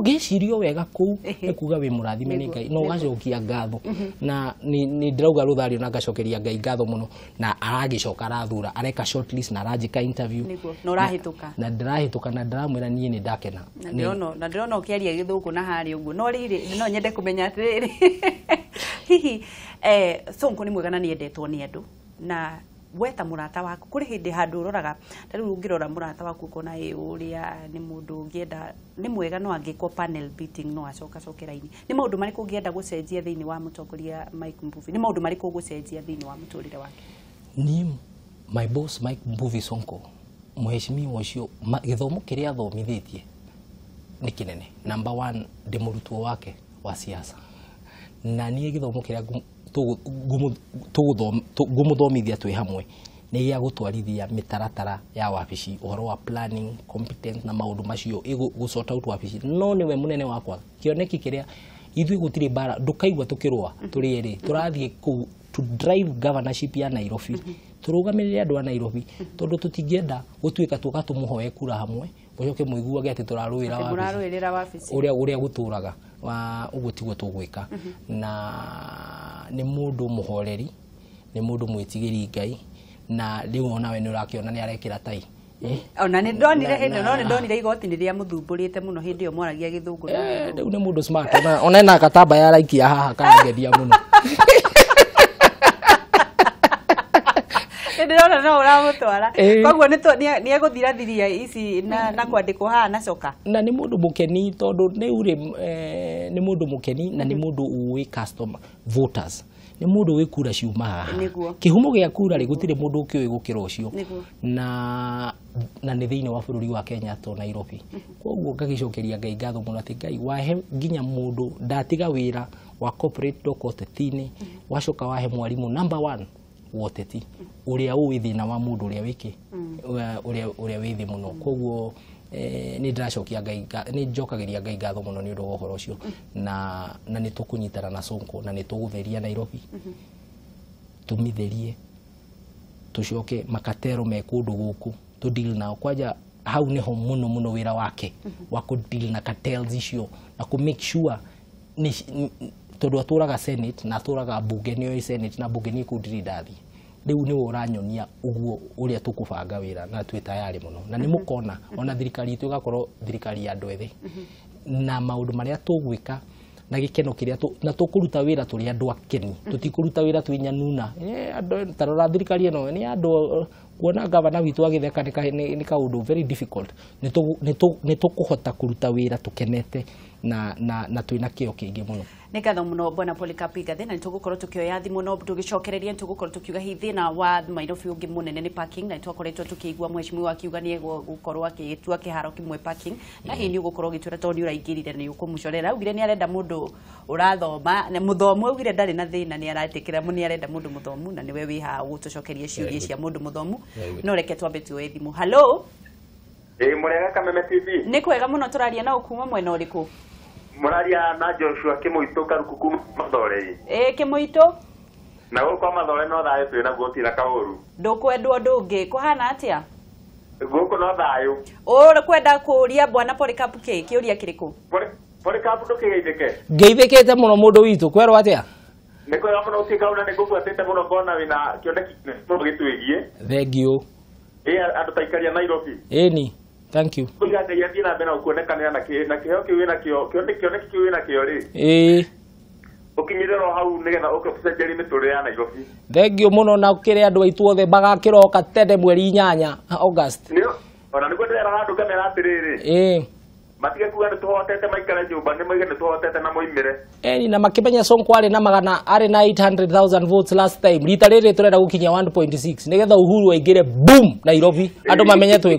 ngä cirio wega kå u nä kuga wä må rathime nä ngai no å gacokia ngatho na nä ndä rauga rå thario na ngacokeria ngai ngatho må no na aragä coka arathura areka na aranjä ka na ndä tå ka na ndäramwä ra niä nä ndakena na ndä rona å kä aria gä thå kå na harä å guo no rä rä no nyende kå menya atä rä <laughs> rä hihi eh sonko ni mwega na niendetwo ni andu na weta murata waku kuri hinde handu roraga ta riu ngirora murata waku kona i uria ni mundu ngienda ni mwega no angikwo panel beating no acoka coke ini ni maundu mariku ngienda gucenjia thini wa mutongoria Mike Mbuvi ni maundu mariku gucenjia thini wa muturire wake ni my boss Mike Mbuvi Sonko muheshimiwa wacio githomo kiria athomithitie ni kinene number 1 ndi murutwo wake wa siasa na nie gä thomo gumuthomithia twi hamwe nä ya gå twarithia mä taratara ya wabici å horo wa planning competence na maå ndå macio gå sort out no nä we må nene wakwa kioneki kä rä a ithuä gå tirä mbara ndå kaigua tå kä rå tå rä erä tå rathiä kå to drive governorship ya Nairobi re andå a Nairobi tondu ka tå tuka tumuhoe kura hamwe ucoke muiguage ati turaruira wa murarwirira wabici uria uria guturaga wa uguo tiguo tugwika na ni mundu muhoreri ni mundu mwitigiri ngai na riu onawe ni urakiona ni arekira tai eh? ona nä ndonire hä no nä ndonire igoti ni rä a må thumbå rä te må no hä ndä ä yo mwaragia gä thå ngå rä u nä må ndå ona ena gatamba ya haha kanangethia må no ndirona no uramutwara eh. koguo ni thiria ici na na kwandiko ha na coka na ni mundu mukeni tondu ni uri eh, ni mundu mukeni na ni mundu uwi customer voters ni mundu ndå kura ciuma haha kä humo kura ri gutire mundu må ndå ucio na na ni thä wa bururi wa kenya to nairobi mm-hmm. koguo ngagä ngai ngatho må no atä ngai wahe nginya må ndå ndatiga wä ra wa inĩ mm-hmm. wacoka wahe mwarimå number 1 woteti uria uithi na wa mundu uria wiki mm. uria uria withi muno koguo ni nä ngai nä njokagiria ngai ngatho må no nä å ndå wa horo cio mm-hmm. na na nä tå kå nyitana na sonko na nä tå gå theria nairobi tå mä tå coke makatero me kå ndå gå kå deal nao kwanja hau nä ho må no må no wä ra wake mm-hmm. wa ku deal na cartels issue na ku make sure tondu aturaga senate na aturaga bunge nio i senate na bunge ni kundiri ndathi riu ni uranyonia uguo uria tukubanga wira na twi tayari muno na ni mukona ona thirikari itu igakorwo thirikari ya andu ethi na maundu maria tugwika na gikeno kiria na tukuruta wira turi andu akeni tutikuruta wira twinyanuna eh andu tarora thirikari ino ni andu kuona gavana witå agätheka nä kaå very difficult nä tå kå hota kå ruta wä ra tå kenete na, na, na twä na kä o kä ingä må no nä ngatho må no bwana policapi ngathä na nä tå gå korwo tå kä oya thimå no tå gä cokereria nä tå gå korwo tå kiuga hithi na wa maindobi å ngä må nene nä parking na nä twakoretwo tå kä igua mwe wa kiuga nä gå korwo agä tua kä haro kä parking na hä nä å gå korwo å gä tuä ra tondå nä å raingä nä å kå må corera augire nä arenda må ndå å rathoma må thomu augire ndarä na thä na nä aratä kä ra nä arenda må ndå må thomu na nä we wä ha gå tå cokeria ciå cia må ndå må thomu no reke twambe tuoe thimå halo ä må rega kameme tv nä kwega må no tå raria na å kuma mwena å muraria na Joshua kimuito karukuku mathore ä kä må na gå kwa mathore no thayå twä naguo tira kaåru ndåkwendwo ndå ngä kå hana atä a gå no thayå å kwenda kå ria bwana polikapu kä kä å ria kä rä kå polikapu ndå kä geithä ke ngeithä kä te må no må ndå witå kwerwo atä a nä kwega må no å ciä na nä ngå buatä te må no ngona wä na kä oneki må no gä taikaria nairobi ä ni thank you eh. thank you nakä o rä ä ukinyiriro hau muno na kire andu aitu othe magakiroka tene mweri inyanya August ona niguo ngamera atiriri eh. matige kuga moige na moimire eni na makimenya sonko arä na magana arä na 800000 votes last time rita rä rä tå gå 1.6 nä getha uhuru aingä re boom nairobi andå mamenye twä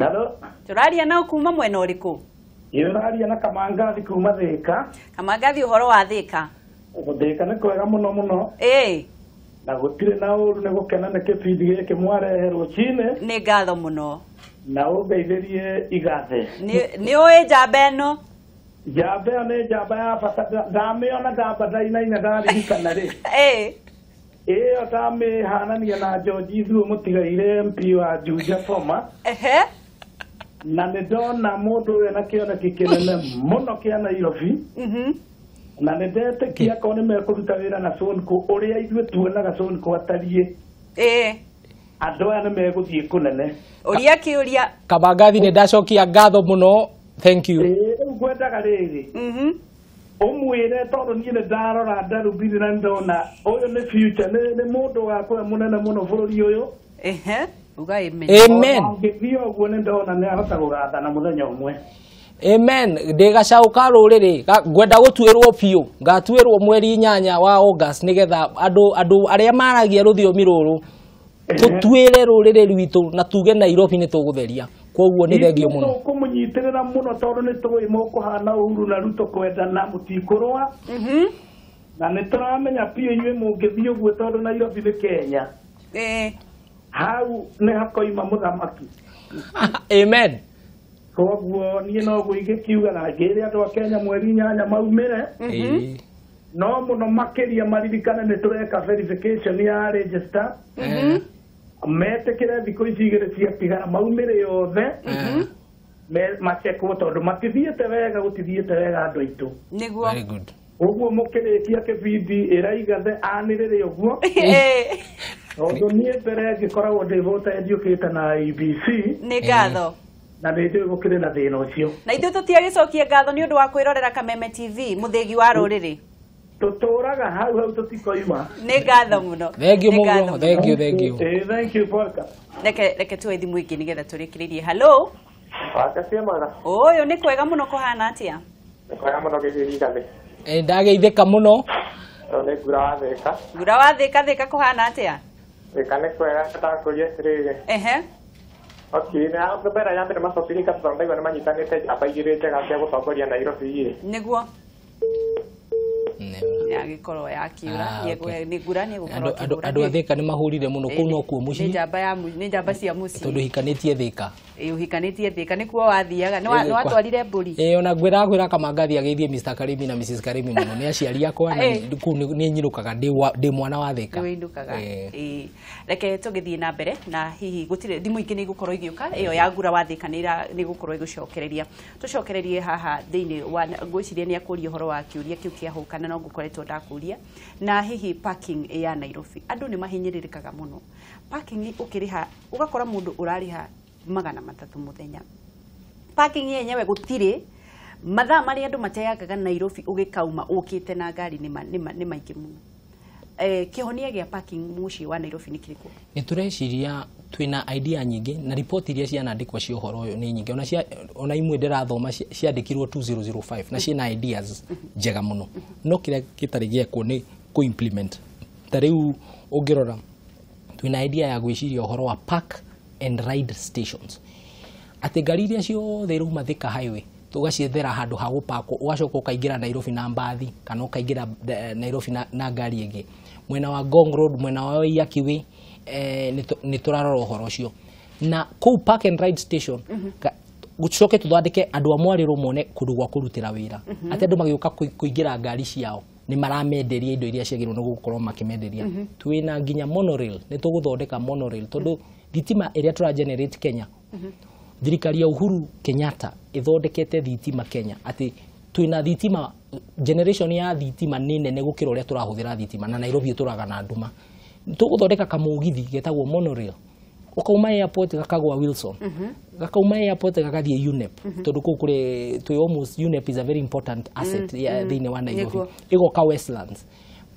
Nalo. Turaria nao kuma mwena uriku. Iraria na kamangathi kuma thika. Kamangathi uhoro wa thika. Guthika ni kwega muno muno. Eh. Na gutire na uru ni gukena ni kibindi giki mwarehe rucine. Ni ngatho muno. Na umbeithirie igathe. Ni ui njamba ino. Njamba ĩyo nĩ njamba ya bata ndamĩona ndambatainaine ndaririkana rĩ. Eh. ĩyo ndamĩhanania na njonji Ithuĩ mũtigaire MP wa Juja Foma. Ehe na nä ndona må ndå å yå na kä one gä kä nene må no kä a nairobi mm-hmm. na nä ndetä kia akorwo nä mekå ruta wä ra na kå å rä a ithuä tuonaga kå atariä andå aya nä megå thiä kå nene å ria kä å ria kabangathi nä ndacokia ngatho må no thank you rä ngwendaga rä rä mm-hmm. re tondå niä nä ndarora ndarubiri na nä ndona å yå nä nä må ndå wakå we må nene må no bå rå ri å yå uga amen amen ngithio guo ni ndona ni ahota gugathana muthenya umwe amen ndigacaũka rũrĩrĩ ngwenda gũtuĩrwo biũ ngatuĩrwo mweri inyanya wa august nĩgetha andũ andũ arĩa maragia re rå rä rä rwitå na tuge nairobi gå theria koguo nĩ thengio mũno kũmũnyitĩrĩra mũno tondũ nĩ tũĩ mũkũhana ũhuru na ruto tikå rwa mhm. na nä nĩ tũramenya biũ inyuĩ mũngĩthiĩ ũguo tondũ nairobi nä kenya eh hau nä hakoima må thamaki <laughs> amen koguo niä no gå igä kiuga na ngä rä andå a kenya mweri nyanya maumä re mm-hmm. mm-hmm. no må no makä ria maririkane nä tå reka ya register mm-hmm. metä kä re thikå ici igä rä ciatigara maumä rä yothe macekwo tondå matithiä te wega gå tithiä te wega andå aitå nä å guo må kä rä kia kä bindi ä raigathe anä rä rä å guo <laughs> tondu nie mbere ngikoragwo ndi vota ndiukite na abc ni ngatho na nä njå gå kä rä na thä na å cio na ithuä tå tiagä cokia ngatho nä å ndå wa kwä rorera kameme tv må gi wa rå rä rä tå tå raga hau hau tå tikoima nä ngatho må no reke reke thimå ingä nä getha tå rä kä rä rie halo wakaciamaga å yå nä kwega må no kå hana atä a nä kwega må no gä gä githanä ndagä ithä ka må no nä ngura wa ka ngura wa ka thä ka kå hana atä a Nikanekuega atakũria-rĩrĩ okiri nä mbera ya mbere macokire ikatå tondå ndaigua nä manyitanä te njamba igä rä njega cia gå tongoria nairobi agĩkorwo yakiura ah, nĩ ngura nĩ gũkorwo andũ a thika nĩ mahũrire mũno kũu no kuo mũciĩ nĩ njamba cia mũciĩ tondũ hikanĩtie thika ũhikanĩtie thika nĩ kuo wathiaga nĩ watwarire mbũri ĩĩ ona ngwĩra gwĩra kamangathi agĩithie Mr Karimi na Mrs Karimi mũno nĩ aciari akwa kũu nĩ kaga ndĩ mwana wa thä thika reke tũgĩthiĩ na mbere na hihi gũtirĩ thimũ ingĩ nĩ igũkorwo igĩũka ĩyo ya ngura wa thika nĩ igũkorwo igũcokereria tũcokererie haha thĩinĩ wa kä å ria kä u kä ahå kana no ngũkoretwo ndakuria na hihi parking ya Nairobi andu ni mahinyiririkaga muno parking ukiriha ugakora mundu urariha magana matatu muthenya parking yenyewe gutire mathaa marĩa andu mateyagaga Nairobi ugikauma ukite na ngari ni maingi muno eh, kihonia gĩa parking mũciĩ wa Nairobi ni kĩrĩkũ ni tũreciria twina idea nyingi na report iria cianandikwo cia uhoro uyu ni nyingi ona cia ona imwe ndirathoma ciandikirwo 2005 na ciina ideas njega muno no kira gitari giekwo ni ku implement ta riu ungirora twina idea ya gwiciria uhoro wa park and ride stations atä ngari iria ciothe irauma thika highway tugaciethera handu ha gå pakwo ågacoka å nairobi na mbathi kana ukaingira eh, nairobi na, ngari ingi mwena wa gong road mwena wa yakiwä Eh, nä tå rarora å horo na kå park and ride station mm -hmm gucoke tuthondeke andu a mwariro mone kundu gwa kurutira wira mm -hmm. ati andu magiuka kuingira ngari ciao ni maramenderia indo iria ciagirwo ni gukorwo makimenderia mm -hmm. twina nginya monorail ni tuguthondeka monorail tondu thitima iria tura generate Kenya mhm. thirikari ya Uhuru Kenyatta ithondekete thitima Kenya ati twina thitima generation ya thitima ni nene gukira uria turahuthira thitima na Nairobi turaga na nduma tuguthondeka kamugithi getagwo monorail ukauma airport gakagwa Wilson mm -hmm. gakauma airport gakathie UNEP mm -hmm. tondu kå kuri to almost UNEP is a very important asset mm -hmm. thä wa Nairobi igoka Westlands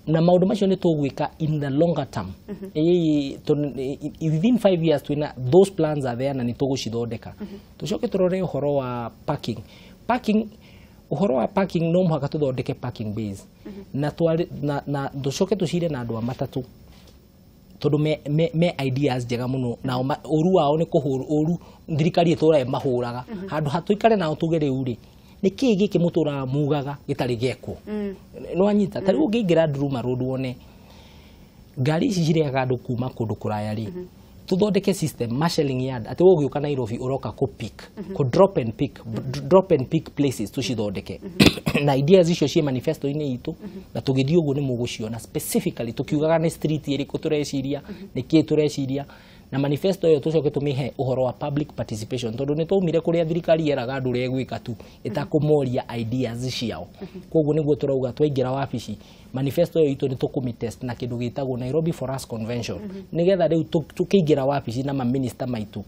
na maundu macio ni tugwika in the longer term mm -hmm. Eyi, to, e, within 5 years twina those plans are there na ni tugucithondeka mm -hmm. tucoke turore uhoro wa parking parking uhoro wa parking no muhaka tuthondeke parking base mm -hmm. na, na, na tucoke tucire na andu a matatå tondu me me ideas njega muno na uru wao ni kuhura uru thirikari raga mahuraga mm-hmm. handu hatuikare nao rä riu ri nä kä gä kä må tå ra mugaga gä tarä gekwo mm. nä wanyita tarä u å mm. ngä ingä ra nduruma rå ngari ici cireaga andå kuma kå ndå kå raya rä tuthondeke system marshalling yard atä wogu uka irofi uroka ku pick mm -hmm. ku drop and pick mm -hmm. drop and pick places to mm -hmm. na ideas icio ciä manifesto ine itå mm -hmm. na tugithii å guo nä må gå ciona specifically tukiugaga nä street ä rä kå tå reciria nä kä tå reciria na manifesto yo tucoke tumihe uhoro wa public participation tondu ni twaumire kuria thirikari yeraga andu regwika tu itakumoria ideas ciao koguo niguo turauga twaingira wabici manifesto yo itu ni tukumitest na kindu gitagwo Nairobi for us convention nigetha riu tukiingira wabici na maminister maitu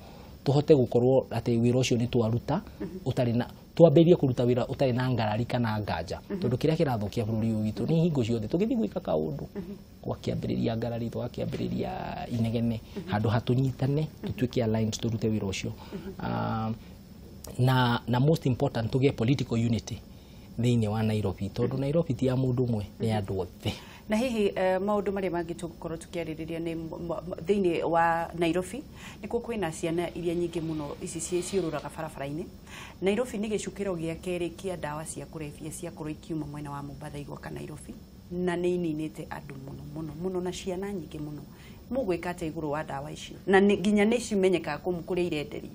tuhote gukorwo ati wira ucio ni twaruta utari na twambirie kuruta wira utari na ngarari kana nganja tondu kiria kirathukia bururi uyu ni hingo ciothe tugithi gwika kaundu kiambiriria ngarari kiambiriria inegene handu hatunyitane tutuike alliance turute wira ucio ah, na na most important tugie political unity thiini wa Nairobi tondu Nairobi ti ya mundu umwe ni andu othe na hihi eh, maundu maria mangi tugukorwo tukiaririria ni thini wa Nairobi nikuo kwina ciana iria nyingi muno ici ciururaga barabara-ini Nairobi ni gicukiro gia keri kia dawa cia kurebia cia korwo ikiuma mwena wa Mombasa igoka Nairobi na nä ininite andå muno no muno na ciana nyingi muno no må iguru ka wa dawa icio na nginya ni cimenyekaga kå kå irenderi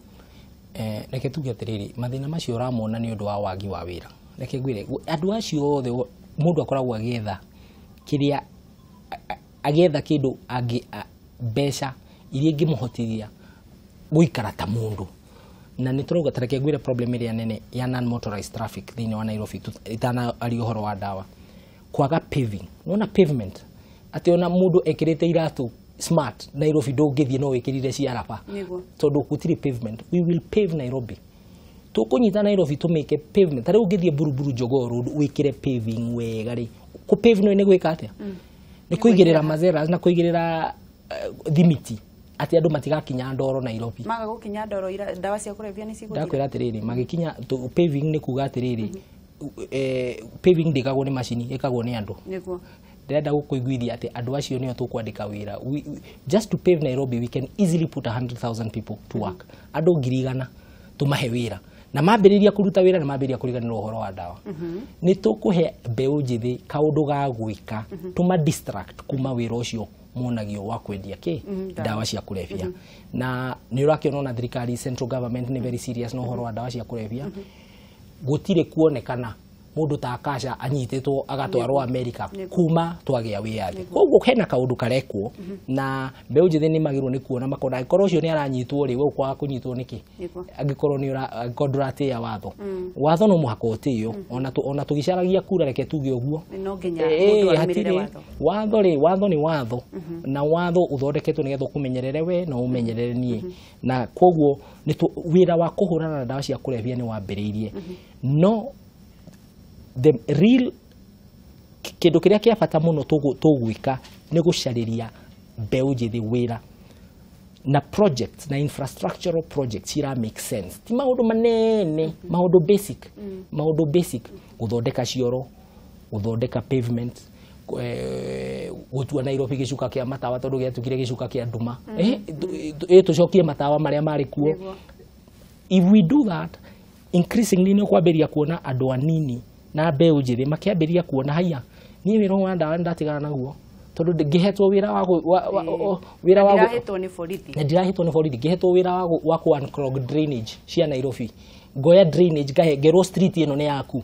eh, reke tuge atä mathina mathä na macio å ramona ni å ndå wa wagi wa wä ra reke ngwire re andå acio othe må ndå akoragwo agä kiria agetha kindu angi mbeca iria ngimuhotithia guikara ta mundu na ni tå rauga tareke ngwä problem ä rä nene ya non-motorized traffic thini wa nairobi itana å uhoro wa ndawa kwaga paving wona pavement ati ona må ndå iratu smart nairobi ndå ngä thiä no wä kä rire ciaraba tondå gå pavement we will pave nairobi tå kå nairobi tå mä pavement tarä u buruburu jogoro wikire paving wega ri kupave no ni gwika atia mm. ni kuigirira mazeras na kuigirira uh, thimiti ati andu matigakinya ndoro Nairobi maga gukinya ndoro ira ndawa cia kurebia ni ciguthira ndakwira atiriri mm. magikinya paving ni kuga atiriri mm -hmm eh, paving ndikagwo nä macini ĩkagwo ni andå ndärenda gå kå iguithia atä andå acio nä o tå kwandä wä ra just to pave nairobi we can easily put 100000 people to work mm -hmm. andå ngiri igana tå na mambiriria kuruta wira na mambiriria kuriganirwo uhoro wa ndawa mhm. ni tukuhe mbeu njithi kaundu ga gwika mhm. tuma distract kuma wira ucio monagio wa kwendia ki mhm, ndawa cia kurebia na ni urakiona ona thirikari central government ni very serious na uhoro wa ndawa cia kurebia gutire kuonekana mundu ta kasha anyitetwo agatwarwo america kuma twagia wiathi koguo kena kaundu karekwo mhm. na mbeu njithi ni magirwo ni kuona makona angikorwo ucio ni aranyitwo ri we kwaga kunyitwo niki angikorwo ni angikorwo ya watho mm. watho no muhaka utio mm. ona ona tugicaragia kura reke tuge uguo watho ri watho ni watho mhm. na watho uthondeketwo nigetha kumenyerere we na umenyerere nie mhm. na koguo wira wa kuhurana na dawa cia kurebia ni wambiriirie no the real kindu kiria kia bata muno tugwika ni gucariria mbeu njithi wira na project na infrastructural project ira make sense ti maundu manene mm -hmm. maundu basic mm. maundu basic guthondeka cioro guthondeka pavement eh, gutua Nairobi gicuka kia matawa tondu giatukire gicuka kia nduma mm. eh tucokie eh, matawa maria mari kuo if we do that increasingly ni kwambiria kuona andu anini na mbeũ njĩthĩ makĩambĩria kuona haiya niĩ wĩra wa ndawa ndatigana naguo tondå hetwo wä ra ndärahätwo nä borithi ngähetwo wä ra wa cia nairobi ngoya ngahengerwo ä no nä yaku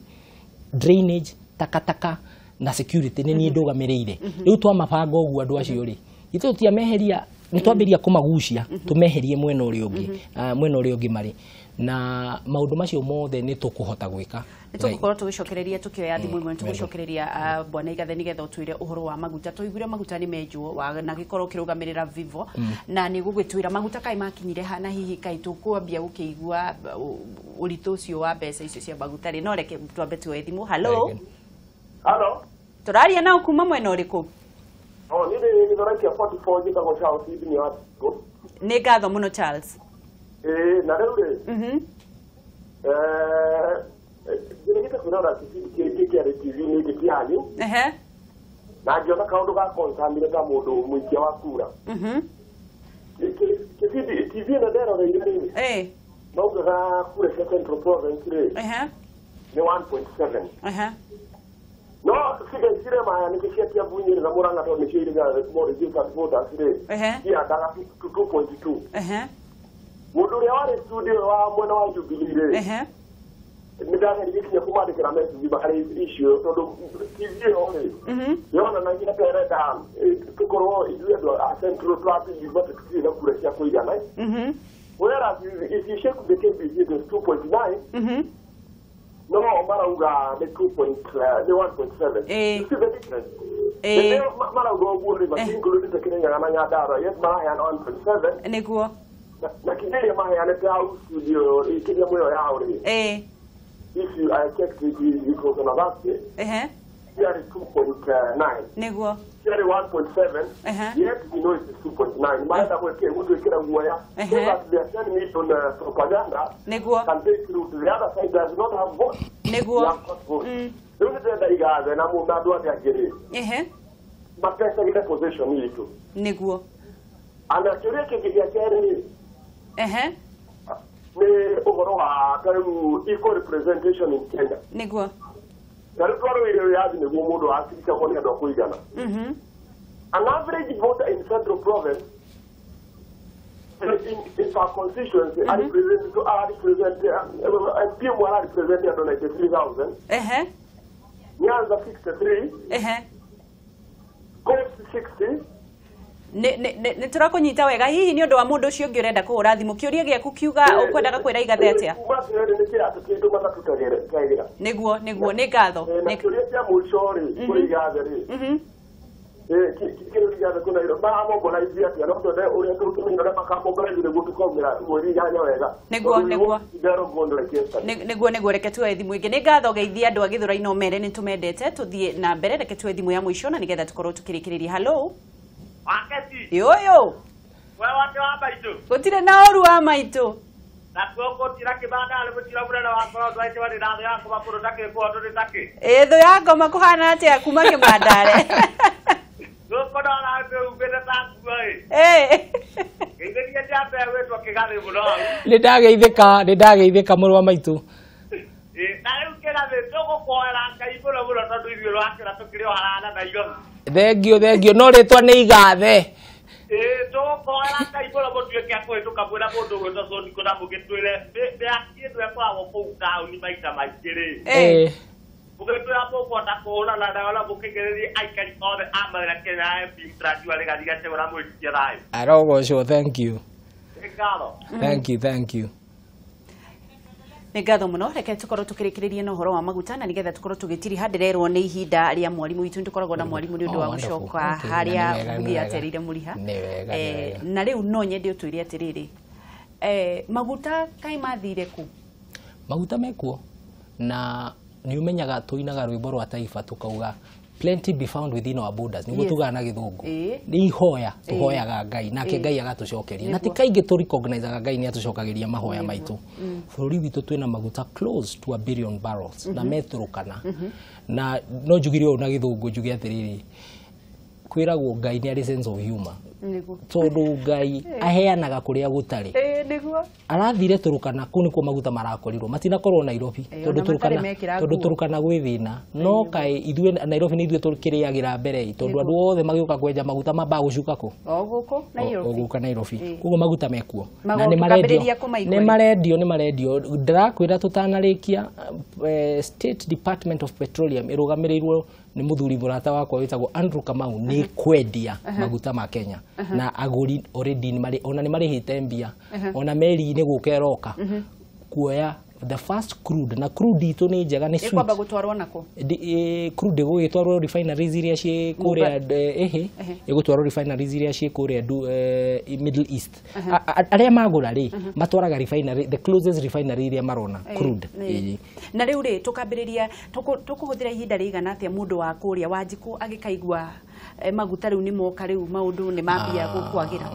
drainage takataka na security nä niä mhm. ndå gamä rä ire mhm. rä u twamabanga å guo andå acio rä itå tiameheria nä twambä ria kå magucia mhm. tå meherie mwena å rä å ngä mwena å rä å ngä marä na maundu macio mothe ni tukuhota gwika tugukorwo tugicokereria tukioya thimu imwe mm. tugicokereria uh, bwana igathe nigetha utwire uhoro wa maguta tuiguire maguta ni menjwo na gikorwo kirugamirira vivo mm. na ni gugwitwira maguta kai makinyire hana hihi kai tukwambia gukiigua uritu uh, ucio wa mbeca icio cia maguta ri no reke twambe tuoye thimu hello hello turaria nao kuma mwena uriku Oh, nĩ ndĩ nĩ ndoraikia 44 njĩtagwo Charles Ibini wa Nĩ ngatho mũno Charles. Eh, na rä u rä njä gä te kwä rora kä arä tv-inä ngä tiani na ngä ona kaå ndå gakontamire ta må ndå må ikia wa kura tv ä no nderoreire rä maugaga kura cia central province rä nä no cigaicire maya nä kä ciatia mbunyä rä ra må ranga tondå nä cio irä morä cio rä ciandaga 2.2 Mwilou rewan e soudi wa mwen wan jougi li de. Ehe. Meta gen di ye kouman de gen amet zi bakari isyo. Sondon, kizye yon e. Ehe. Yon anayin apen reta e, tukoron, e, yon e do asentro to apen yon vatik si yon kure sya kwenye anay. Ehe. Wera si, e, si shen koube kepi ye gen 2.9. Ehe. Mwen wan mwala ou ga de 2.1.7. Ehe. E, se ve diknen. Ehe. E, se yon mwala ou ga mwala ou go ou li mwala nakidele mayane tau studio ikenya mweyo yaure eh if you i check the the program about it eh here 2.9 niguo here 1.7 uh-huh. yet we know it's 2.9 maana mweke mtu kila guaya so that they are sending it on uh, propaganda niguo can take through the other side does not have vote niguo mm ndio ndio igaze na mu ndu ati agiri ehe mapesa ile position yetu niguo ana kile kile ya kerni nĩ ũhoro wa tarĩu equal representation in Kenya nĩguo tarĩu twarũĩire wĩyathi nĩguo mũndũ aciricagwo nĩ andũ a mhm. an average voter in central province in, in her constituency mm -hmm. I represent, I represent, uh, MP mwe Nyanza nä tå rakå wega hihi nä å ndå wa må ndå å cio å ngä å renda kå hå ra thimå kä å ria gä aku kiuga å kwendaga kwä ra igathe atä a guo nä guo nä ngatho eh, atia mhm. mhm. eh, no nä guo wega nä guo reke tuoe thimå ä ngä nä ngatho geithia andå a gä thå raino mere nä tå mendete tå thiä na mbere reke tuoe thimå ya må ico na nä getha tå korwo tå kä rä kä rä ria waketi yoyo we wate wa maitå gå tirä na å ru wa maitå ä thå ya ngoma kå hana atä a kuma kä mandare nä ndageithä ka nä ndageithä ka må rå wa maitå eh, na rä u kä rathä tå gå koera ngai må no må no tondå ithuä rwakera tå kä rä å harana na igona thengio thengio no ritwa ni igathe tukwara ngai må ra må tuä ke tå ka ra må ndå gwä tå gä twä re nä akä ndå ekoragwo kå u taåni maita maingä rä mugitwira mukwenda kuhurana nao na mukigereria aikari othe a mathira kenya mbistrati wari gathigategå ra mwä tikia arogocwo thank you thank you thank you nä ngatho må no reke tå korwo tå kä rä kä rä rie na å horo wa maguta na nä getha tå korwo tå gä tiri handä rerwo nä ihinda rä a mwarimå itå nä tå koragwo na mwarimå nä å ndå wa gå coka harä a mugi atereire må riha eh, na rä u no nyende å twä re atä rä eh, rä maguta kaä mathire kå maguta mekuo na nä å menyaga tå inaga rwä mbo rwa taifa tå kauga plenty be found within our borders niguo yes. na githungu ni ihoya tuhoyaga ngai na ke ngai agatucokeria na ti kaingi tu recognize aga ngai ni atucokagiria mahoya maitu mm. bururi witu na maguta close to a billion barrels na mm-hmm. metro kana mm-hmm. na no njugire na githungu juge atiriri kwiragwo ngai ni a sense of humor tondu ngai aheanaga kuria gutari arathire turukana kuu nikuo maguta marakorirwo matinakorwo nairobi tondu turukana gwi thina no kae ithuĩ nairobi nä ithuĩ tukĩrĩagĩra mbere tondu andũ othe magĩũka kwenja maguta mambaa gũcuka kũ ũgũka nairobi koguo maguta mekuo na nä marendio nä marendio ndĩrakwä ra tũtanarä kia eh, State Department of Petroleum ĩrũgamĩrĩirwo nĩ mũthuri mũrata wakwa wĩtagwo Andrew Kamau nĩ kwendia maguta ma Kenya na aguri already ni mari ona ni nimarihite mbia uh-huh. ona meri ni gukeroka uh-huh. kuoya the first crude na crude ito ni njega ni sweet ikwamba gutwarwa nako e, crude go gugitwarwo refineries iria ci kuria ehe igutwarwo uh-huh. refineries iria ci kuria uh, middle east uh -huh. aria magura ri uh -huh. matwaraga refinery the closest refinery iria marona hey. crude hey. na riu ri tukambiriria tukuhuthira ihinda rigana atia mundu wa kuria wanjiku agikaigua Eh, maguta riu u riu maundu ni mambia ah, gukwagira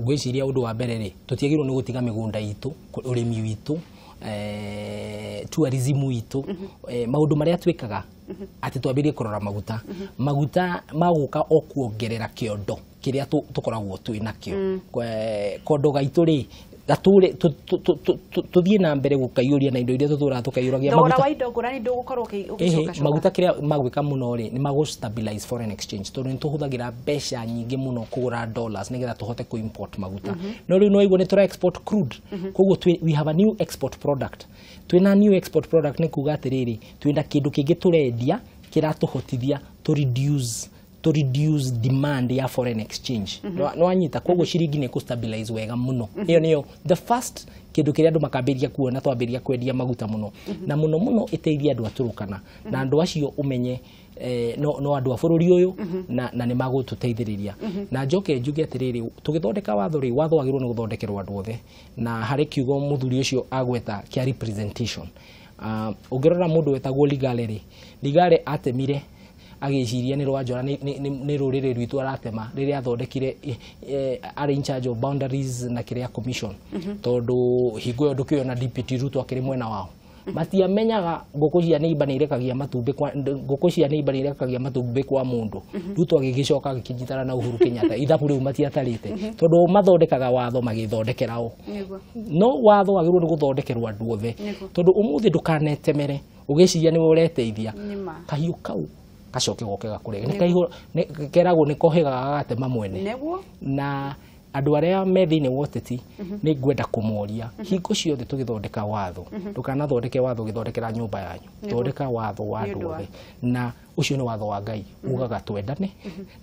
ngwiciria undu wa mbere ri tutiagirwo ni gutiga migunda itu urimi witu eh, tourism witu mm -hmm. eh, maundu maria twikaga mm -hmm. ati twambirie kurora maguta mm -hmm. maguta maguka o kuongerera kiondo kiria tukoragwo nakä o mm. kondo gaitu rä gature tuthie na mbere gukaiuria na indo iria tuthura tukaiuragia maguta wa ngurani ndugukorwo ugicoka maguta kiria magwika muno ri ni magu stabilize foreign exchange to ni tuhuthagira besha nyingi muno kugura dollars ni nigetha tuhote ku import maguta mhm. no ri no igwo ni tura export crude mhm. koguo we have a new export product twina new export product ni kuga atiriri twina kindu kingi turendia kiratuhotithia to reduce to reduce demand ya foreign exchange mm -hmm. no anyita koguo ciringi mhm. ku stabilize wega muno mhm. iyo niyo the first kindu kiria andu makambiriria kuona twambiriria kwendia maguta muno mhm. na muno muno iteithie andu aturukana mm na andu acio umenye eh, no, no andå a bå rå na, na nä magå tå teithä na njoke njuge atä rä rä tå gä thondeka watho rä watho wagä rwo nä gå othe na harä kiugo må thuri å agweta kia representation å ah, ngä rora må ndå wetagwo ligale rä ligale atemire agiciria ni rwanjora ni rå rä rä rwitå aratema rä athondekire eh, eh, arä in charge of boundaries na kä commission mhm. tondu hingo ä yo ndå kä deputy ruto akä mwena wao mhm. matiamenyaga ngå cia neiba nä irekagia matumbä ngå cia neiba nä irekagia matumbä kwa må ndå mhm. ruto agä gä coka agä kä nyitana na uhuru kenyatta <laughs> ithabu rä u matiatarä te tondå mathondekaga watho magä thondekera o no watho agä rwo nä gå thondekerwo andå othe tondå å må thä ndå kanetemere å gä ciria nä we reteithia kahiå kau gacoke goke gakå rege nä kaihå ne, keragwo nä kohägaga gagatema mwene na andå arä a me thä inä wa å teti mhm. nä ngwenda kå moria mhm. hingo ciothe tå gä thondeka watho mhm. ndå kanathondeke watho gä thondekera nyå mba yanyu thondeka watho wa andå othe na å cio nä watho wa ngai ugaga twendane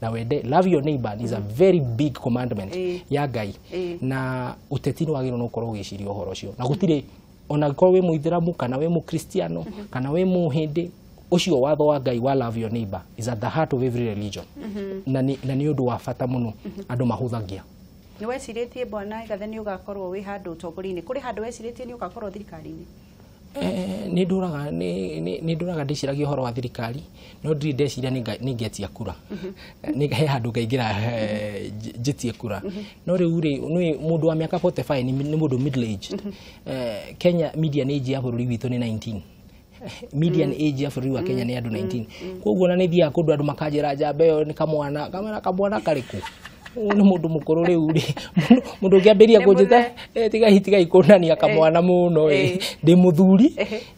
na wende love your neighbor is a very big commandment ya ngai na å teti nä wagä rwo no å korwo å gä ciria å horo å cio na gå tirä ona korwo wä må ithä ramu kana wä må kristiano kana wä må hä ndä ucio watho wa ngai wa love your neighbor is at the heart of every religion mm-hmm. na ni na ni å wa bata muno mm-hmm. andu mahuthagia ni andå mahåthagia nä wecirä bwana gathe nä å gakorwo wä handå ũtongoria-inä kå rä handå wecirä tie nä thirikari-inä eh, nä ndå raga ndä ciragia å horo wa thirikari no ndirä ndeciria nä ngäetia kura mm-hmm. he handå ngaingä ra eh, njä tie kura no rä u rä må ndå wa mä aka nä må ndå kenya media nä njia bå rå ri witå nä 19 median mm. age ya bũrũri wa Kenya mm. ni andũ 19 mm. mm. koguo na nĩ thiaga kũndũ andũ makanjĩra njamba ĩyo nĩ kamwana kamwana kamwana karĩkũ ũyũ nĩ mũndũ mũkũrũ rĩu rĩ <laughs> mũndũ ũngĩambĩria kũnjĩta eh, tigai tigai kũnania kamwana eh. mũno ĩ eh. ndĩ mũthuri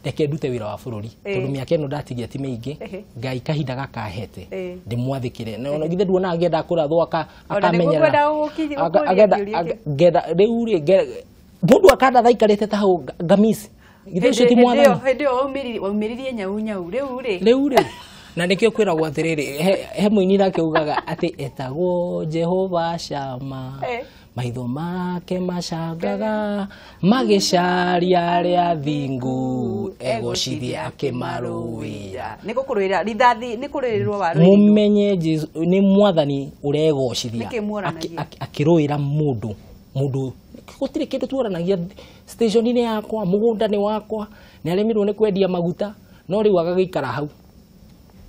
reke ndute wĩra wa bũrũri tondũ mĩaka ĩno ndatigia ti mĩingĩ ngai kahinda gakahete ndĩmwathĩkĩre na ona githe nduonaga ngĩenda kũrathwo akamenyera ngenda rĩu rĩ mũndũ akandatha aikarĩte ta hau ngamisi githe ti mwathani hindi o waumiririe nyau nyau riu ri riu ri na nikio kwiragwo atiriri he muini nake ugaga atä etagwo jehova cama eh. maitho make macangaga magä caria arä a thingu egocithia akä marå rå menye nä mwathani å regocithia akä rå ä ra må ndå må ndå gå tirä kä ndå tuoranagia station ni yakwa mugunda ni wakwa ni aremirwo ni kwendia maguta no riu agagikara hau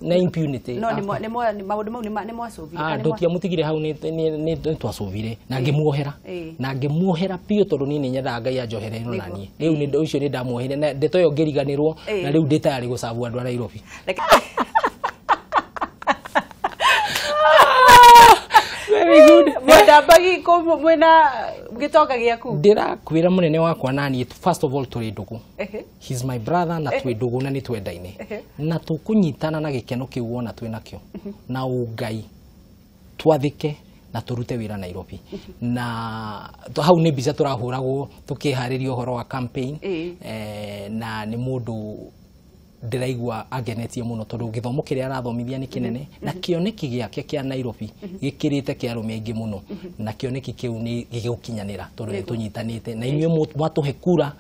na impunity no ni ni maudu mau ni mwacuvire ah ndutia mutigire hau ni ni twacuvire na ngimuohera na ngimuohera piu tondu ni nyendaga ngai anjohere no na nie riu ni ndu ucio ni ndamuohere na ndeto yo ngiriganirwo na riu nditari gucavu andu ara Nairobi <laughs> mũndambagi kũ mwĩna gĩtonga gĩaku ndĩrakwĩra mũnene wakwa naniĩ first of all tũrĩ ndũgũ he's my brother na twĩ ndũgũ na nĩ twendaine na nyitana na gĩkeno kĩu wona nakä o na twathä ke na turute wira Nairobi na hau nä mbica kä harä ria wa campaign wa eh, na må ndå ndiraigua angenetie muno tondu githomo kiria kä rä a arathomithia nä kä mm-hmm. na kioneki giake kia nairobi mm-hmm. gä kä rä te kä arå me aingä må mm-hmm. na kioneki kiu ni gigukinyanira tondu nitunyitanite na inyuä mwatå kura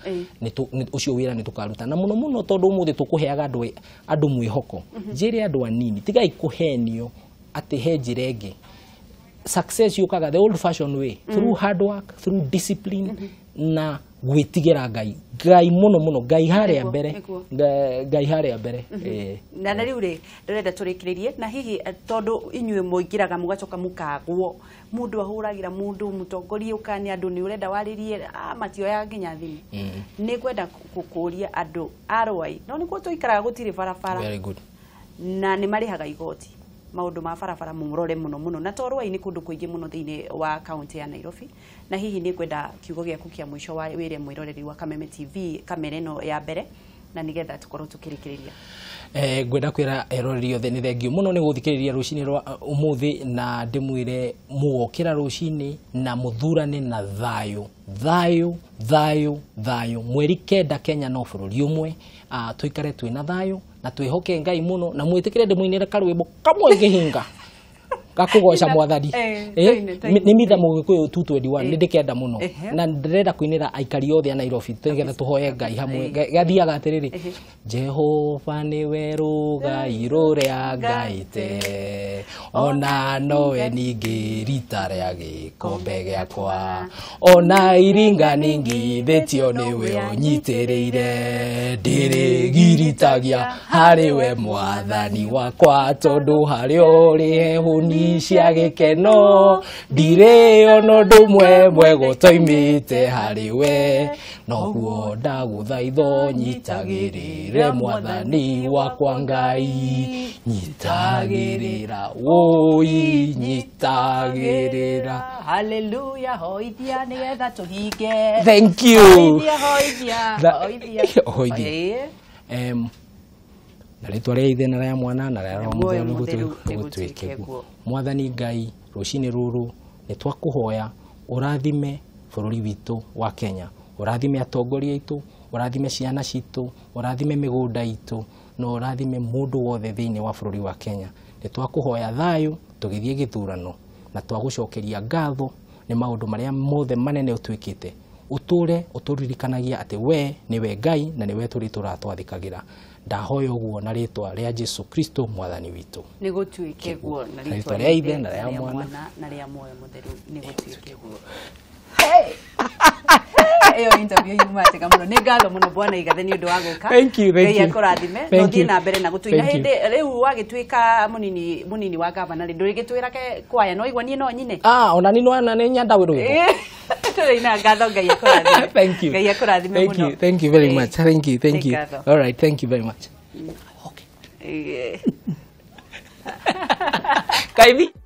å cio wä ra nä na muno muno tondu umuthi tukuheaga må thä mwihoko kå heaga andå mwä anini tigai kuhenio ati he njä ra success yukaga the old fashion way through hard work through discipline mm -hmm na gwitigira ngai ngai muno muno ngai ya mbere ngai ya mbere mhm. eh. na na riu ri ndirenda turikiririe na hihi eh, tondu inyue muingiraga mugacoka mukagwo mundu ahuragira mundu mutongori ukani andu ni urenda waririe ah, ya nginya thini mm. ni kwenda kukuria andu arwai no nikuo tuikaraga gutiri barabara na ni marihaga igoti maundu ma barabara mumurore muno muno na torwa ini kundu kuingi muno thiini wa county ya Nairobi na hihi ni ngwenda kiugo giaku kia mwisho wa wire mwiroreri wa Kameme TV kamereno ya mbere na nigetha tukorwo tukirikiriria eh ngwenda kwira eroreri othe ni thengiu muno ni guthikiriria rucini rwa umuthi na ndimwire muokira rucini na muthurane na thayo thayo thayo thayo mweri kenda Kenya no bururi umwe uh, ah, tuikare twina thayo na hoke ngai muno na mwitikire ndimuinire karwimbo kamwe ngihinga gakugoca mwathani nä mitha må gä 221 nä ndä kenda må no na ndirenda kå inä ra aikari othe na nairobi tugenda tå hoye ngai hamwe eh. gathiaga atä rä rä jehova nä we rå gai rå rä a ona nowe ningä rita rä a gä kombe gä akwa ona iringa ningithä tio nä we å nyitä rä ire giritagia harä we mwathani wakwa tondå harä a rä cia gikeno ndirä ona ndå mwe mwego toimä te harä we noguo thaitho nyitagä rä re mwathani wakwa ngai nyitagä rä ra wåi nyitagä rä ra haleluya hoithia nä getha tå hinge thank you <laughs> na rätwa rä ithe na rä mwana na rä rwa må theru ke guo mwathani ngai rå cinä rå nä twakå hoya å rathime bå rå ri witå wa kenya å rathime atongoria aitå å rathime ciana citå å rathime mä gå nda itå na å rathime må ndå wothe thä inä wa bå rå ri wa kenya nä twakå hoya thayå tå gä thiä gä thurano na twagå cokeria ngatho nä maå ndå marä a mothe manene å tuä kä te å tå re å tå ririkanagia atä we nä we ngai na nä we tå rä tå ratwathä kagä ra ndahoya uguo na ritwa ria Jesu Kristo mwathani witu ni gutuike guo na ritwa ria ithe na ria mwana na ria moyo mutheru ni gutuike guo ä <laughs> interview yuma njega må no nä ngatho må no bwana igathe nä å ndå wa gå ka kå rathime no thiä na mbere na gå tå ina hä ndä rä u wagä tuä ka må nini wa gavana rä ndå rä gä twä rake kwaya no igua niä no nyine ah, ona ni nona nä nyanda rwä tå rä ngatho ngai akå rathime <laughs> ngai akå rathime må thank you very much thank you thank you very much mm. okay eh. <laughs> kaibi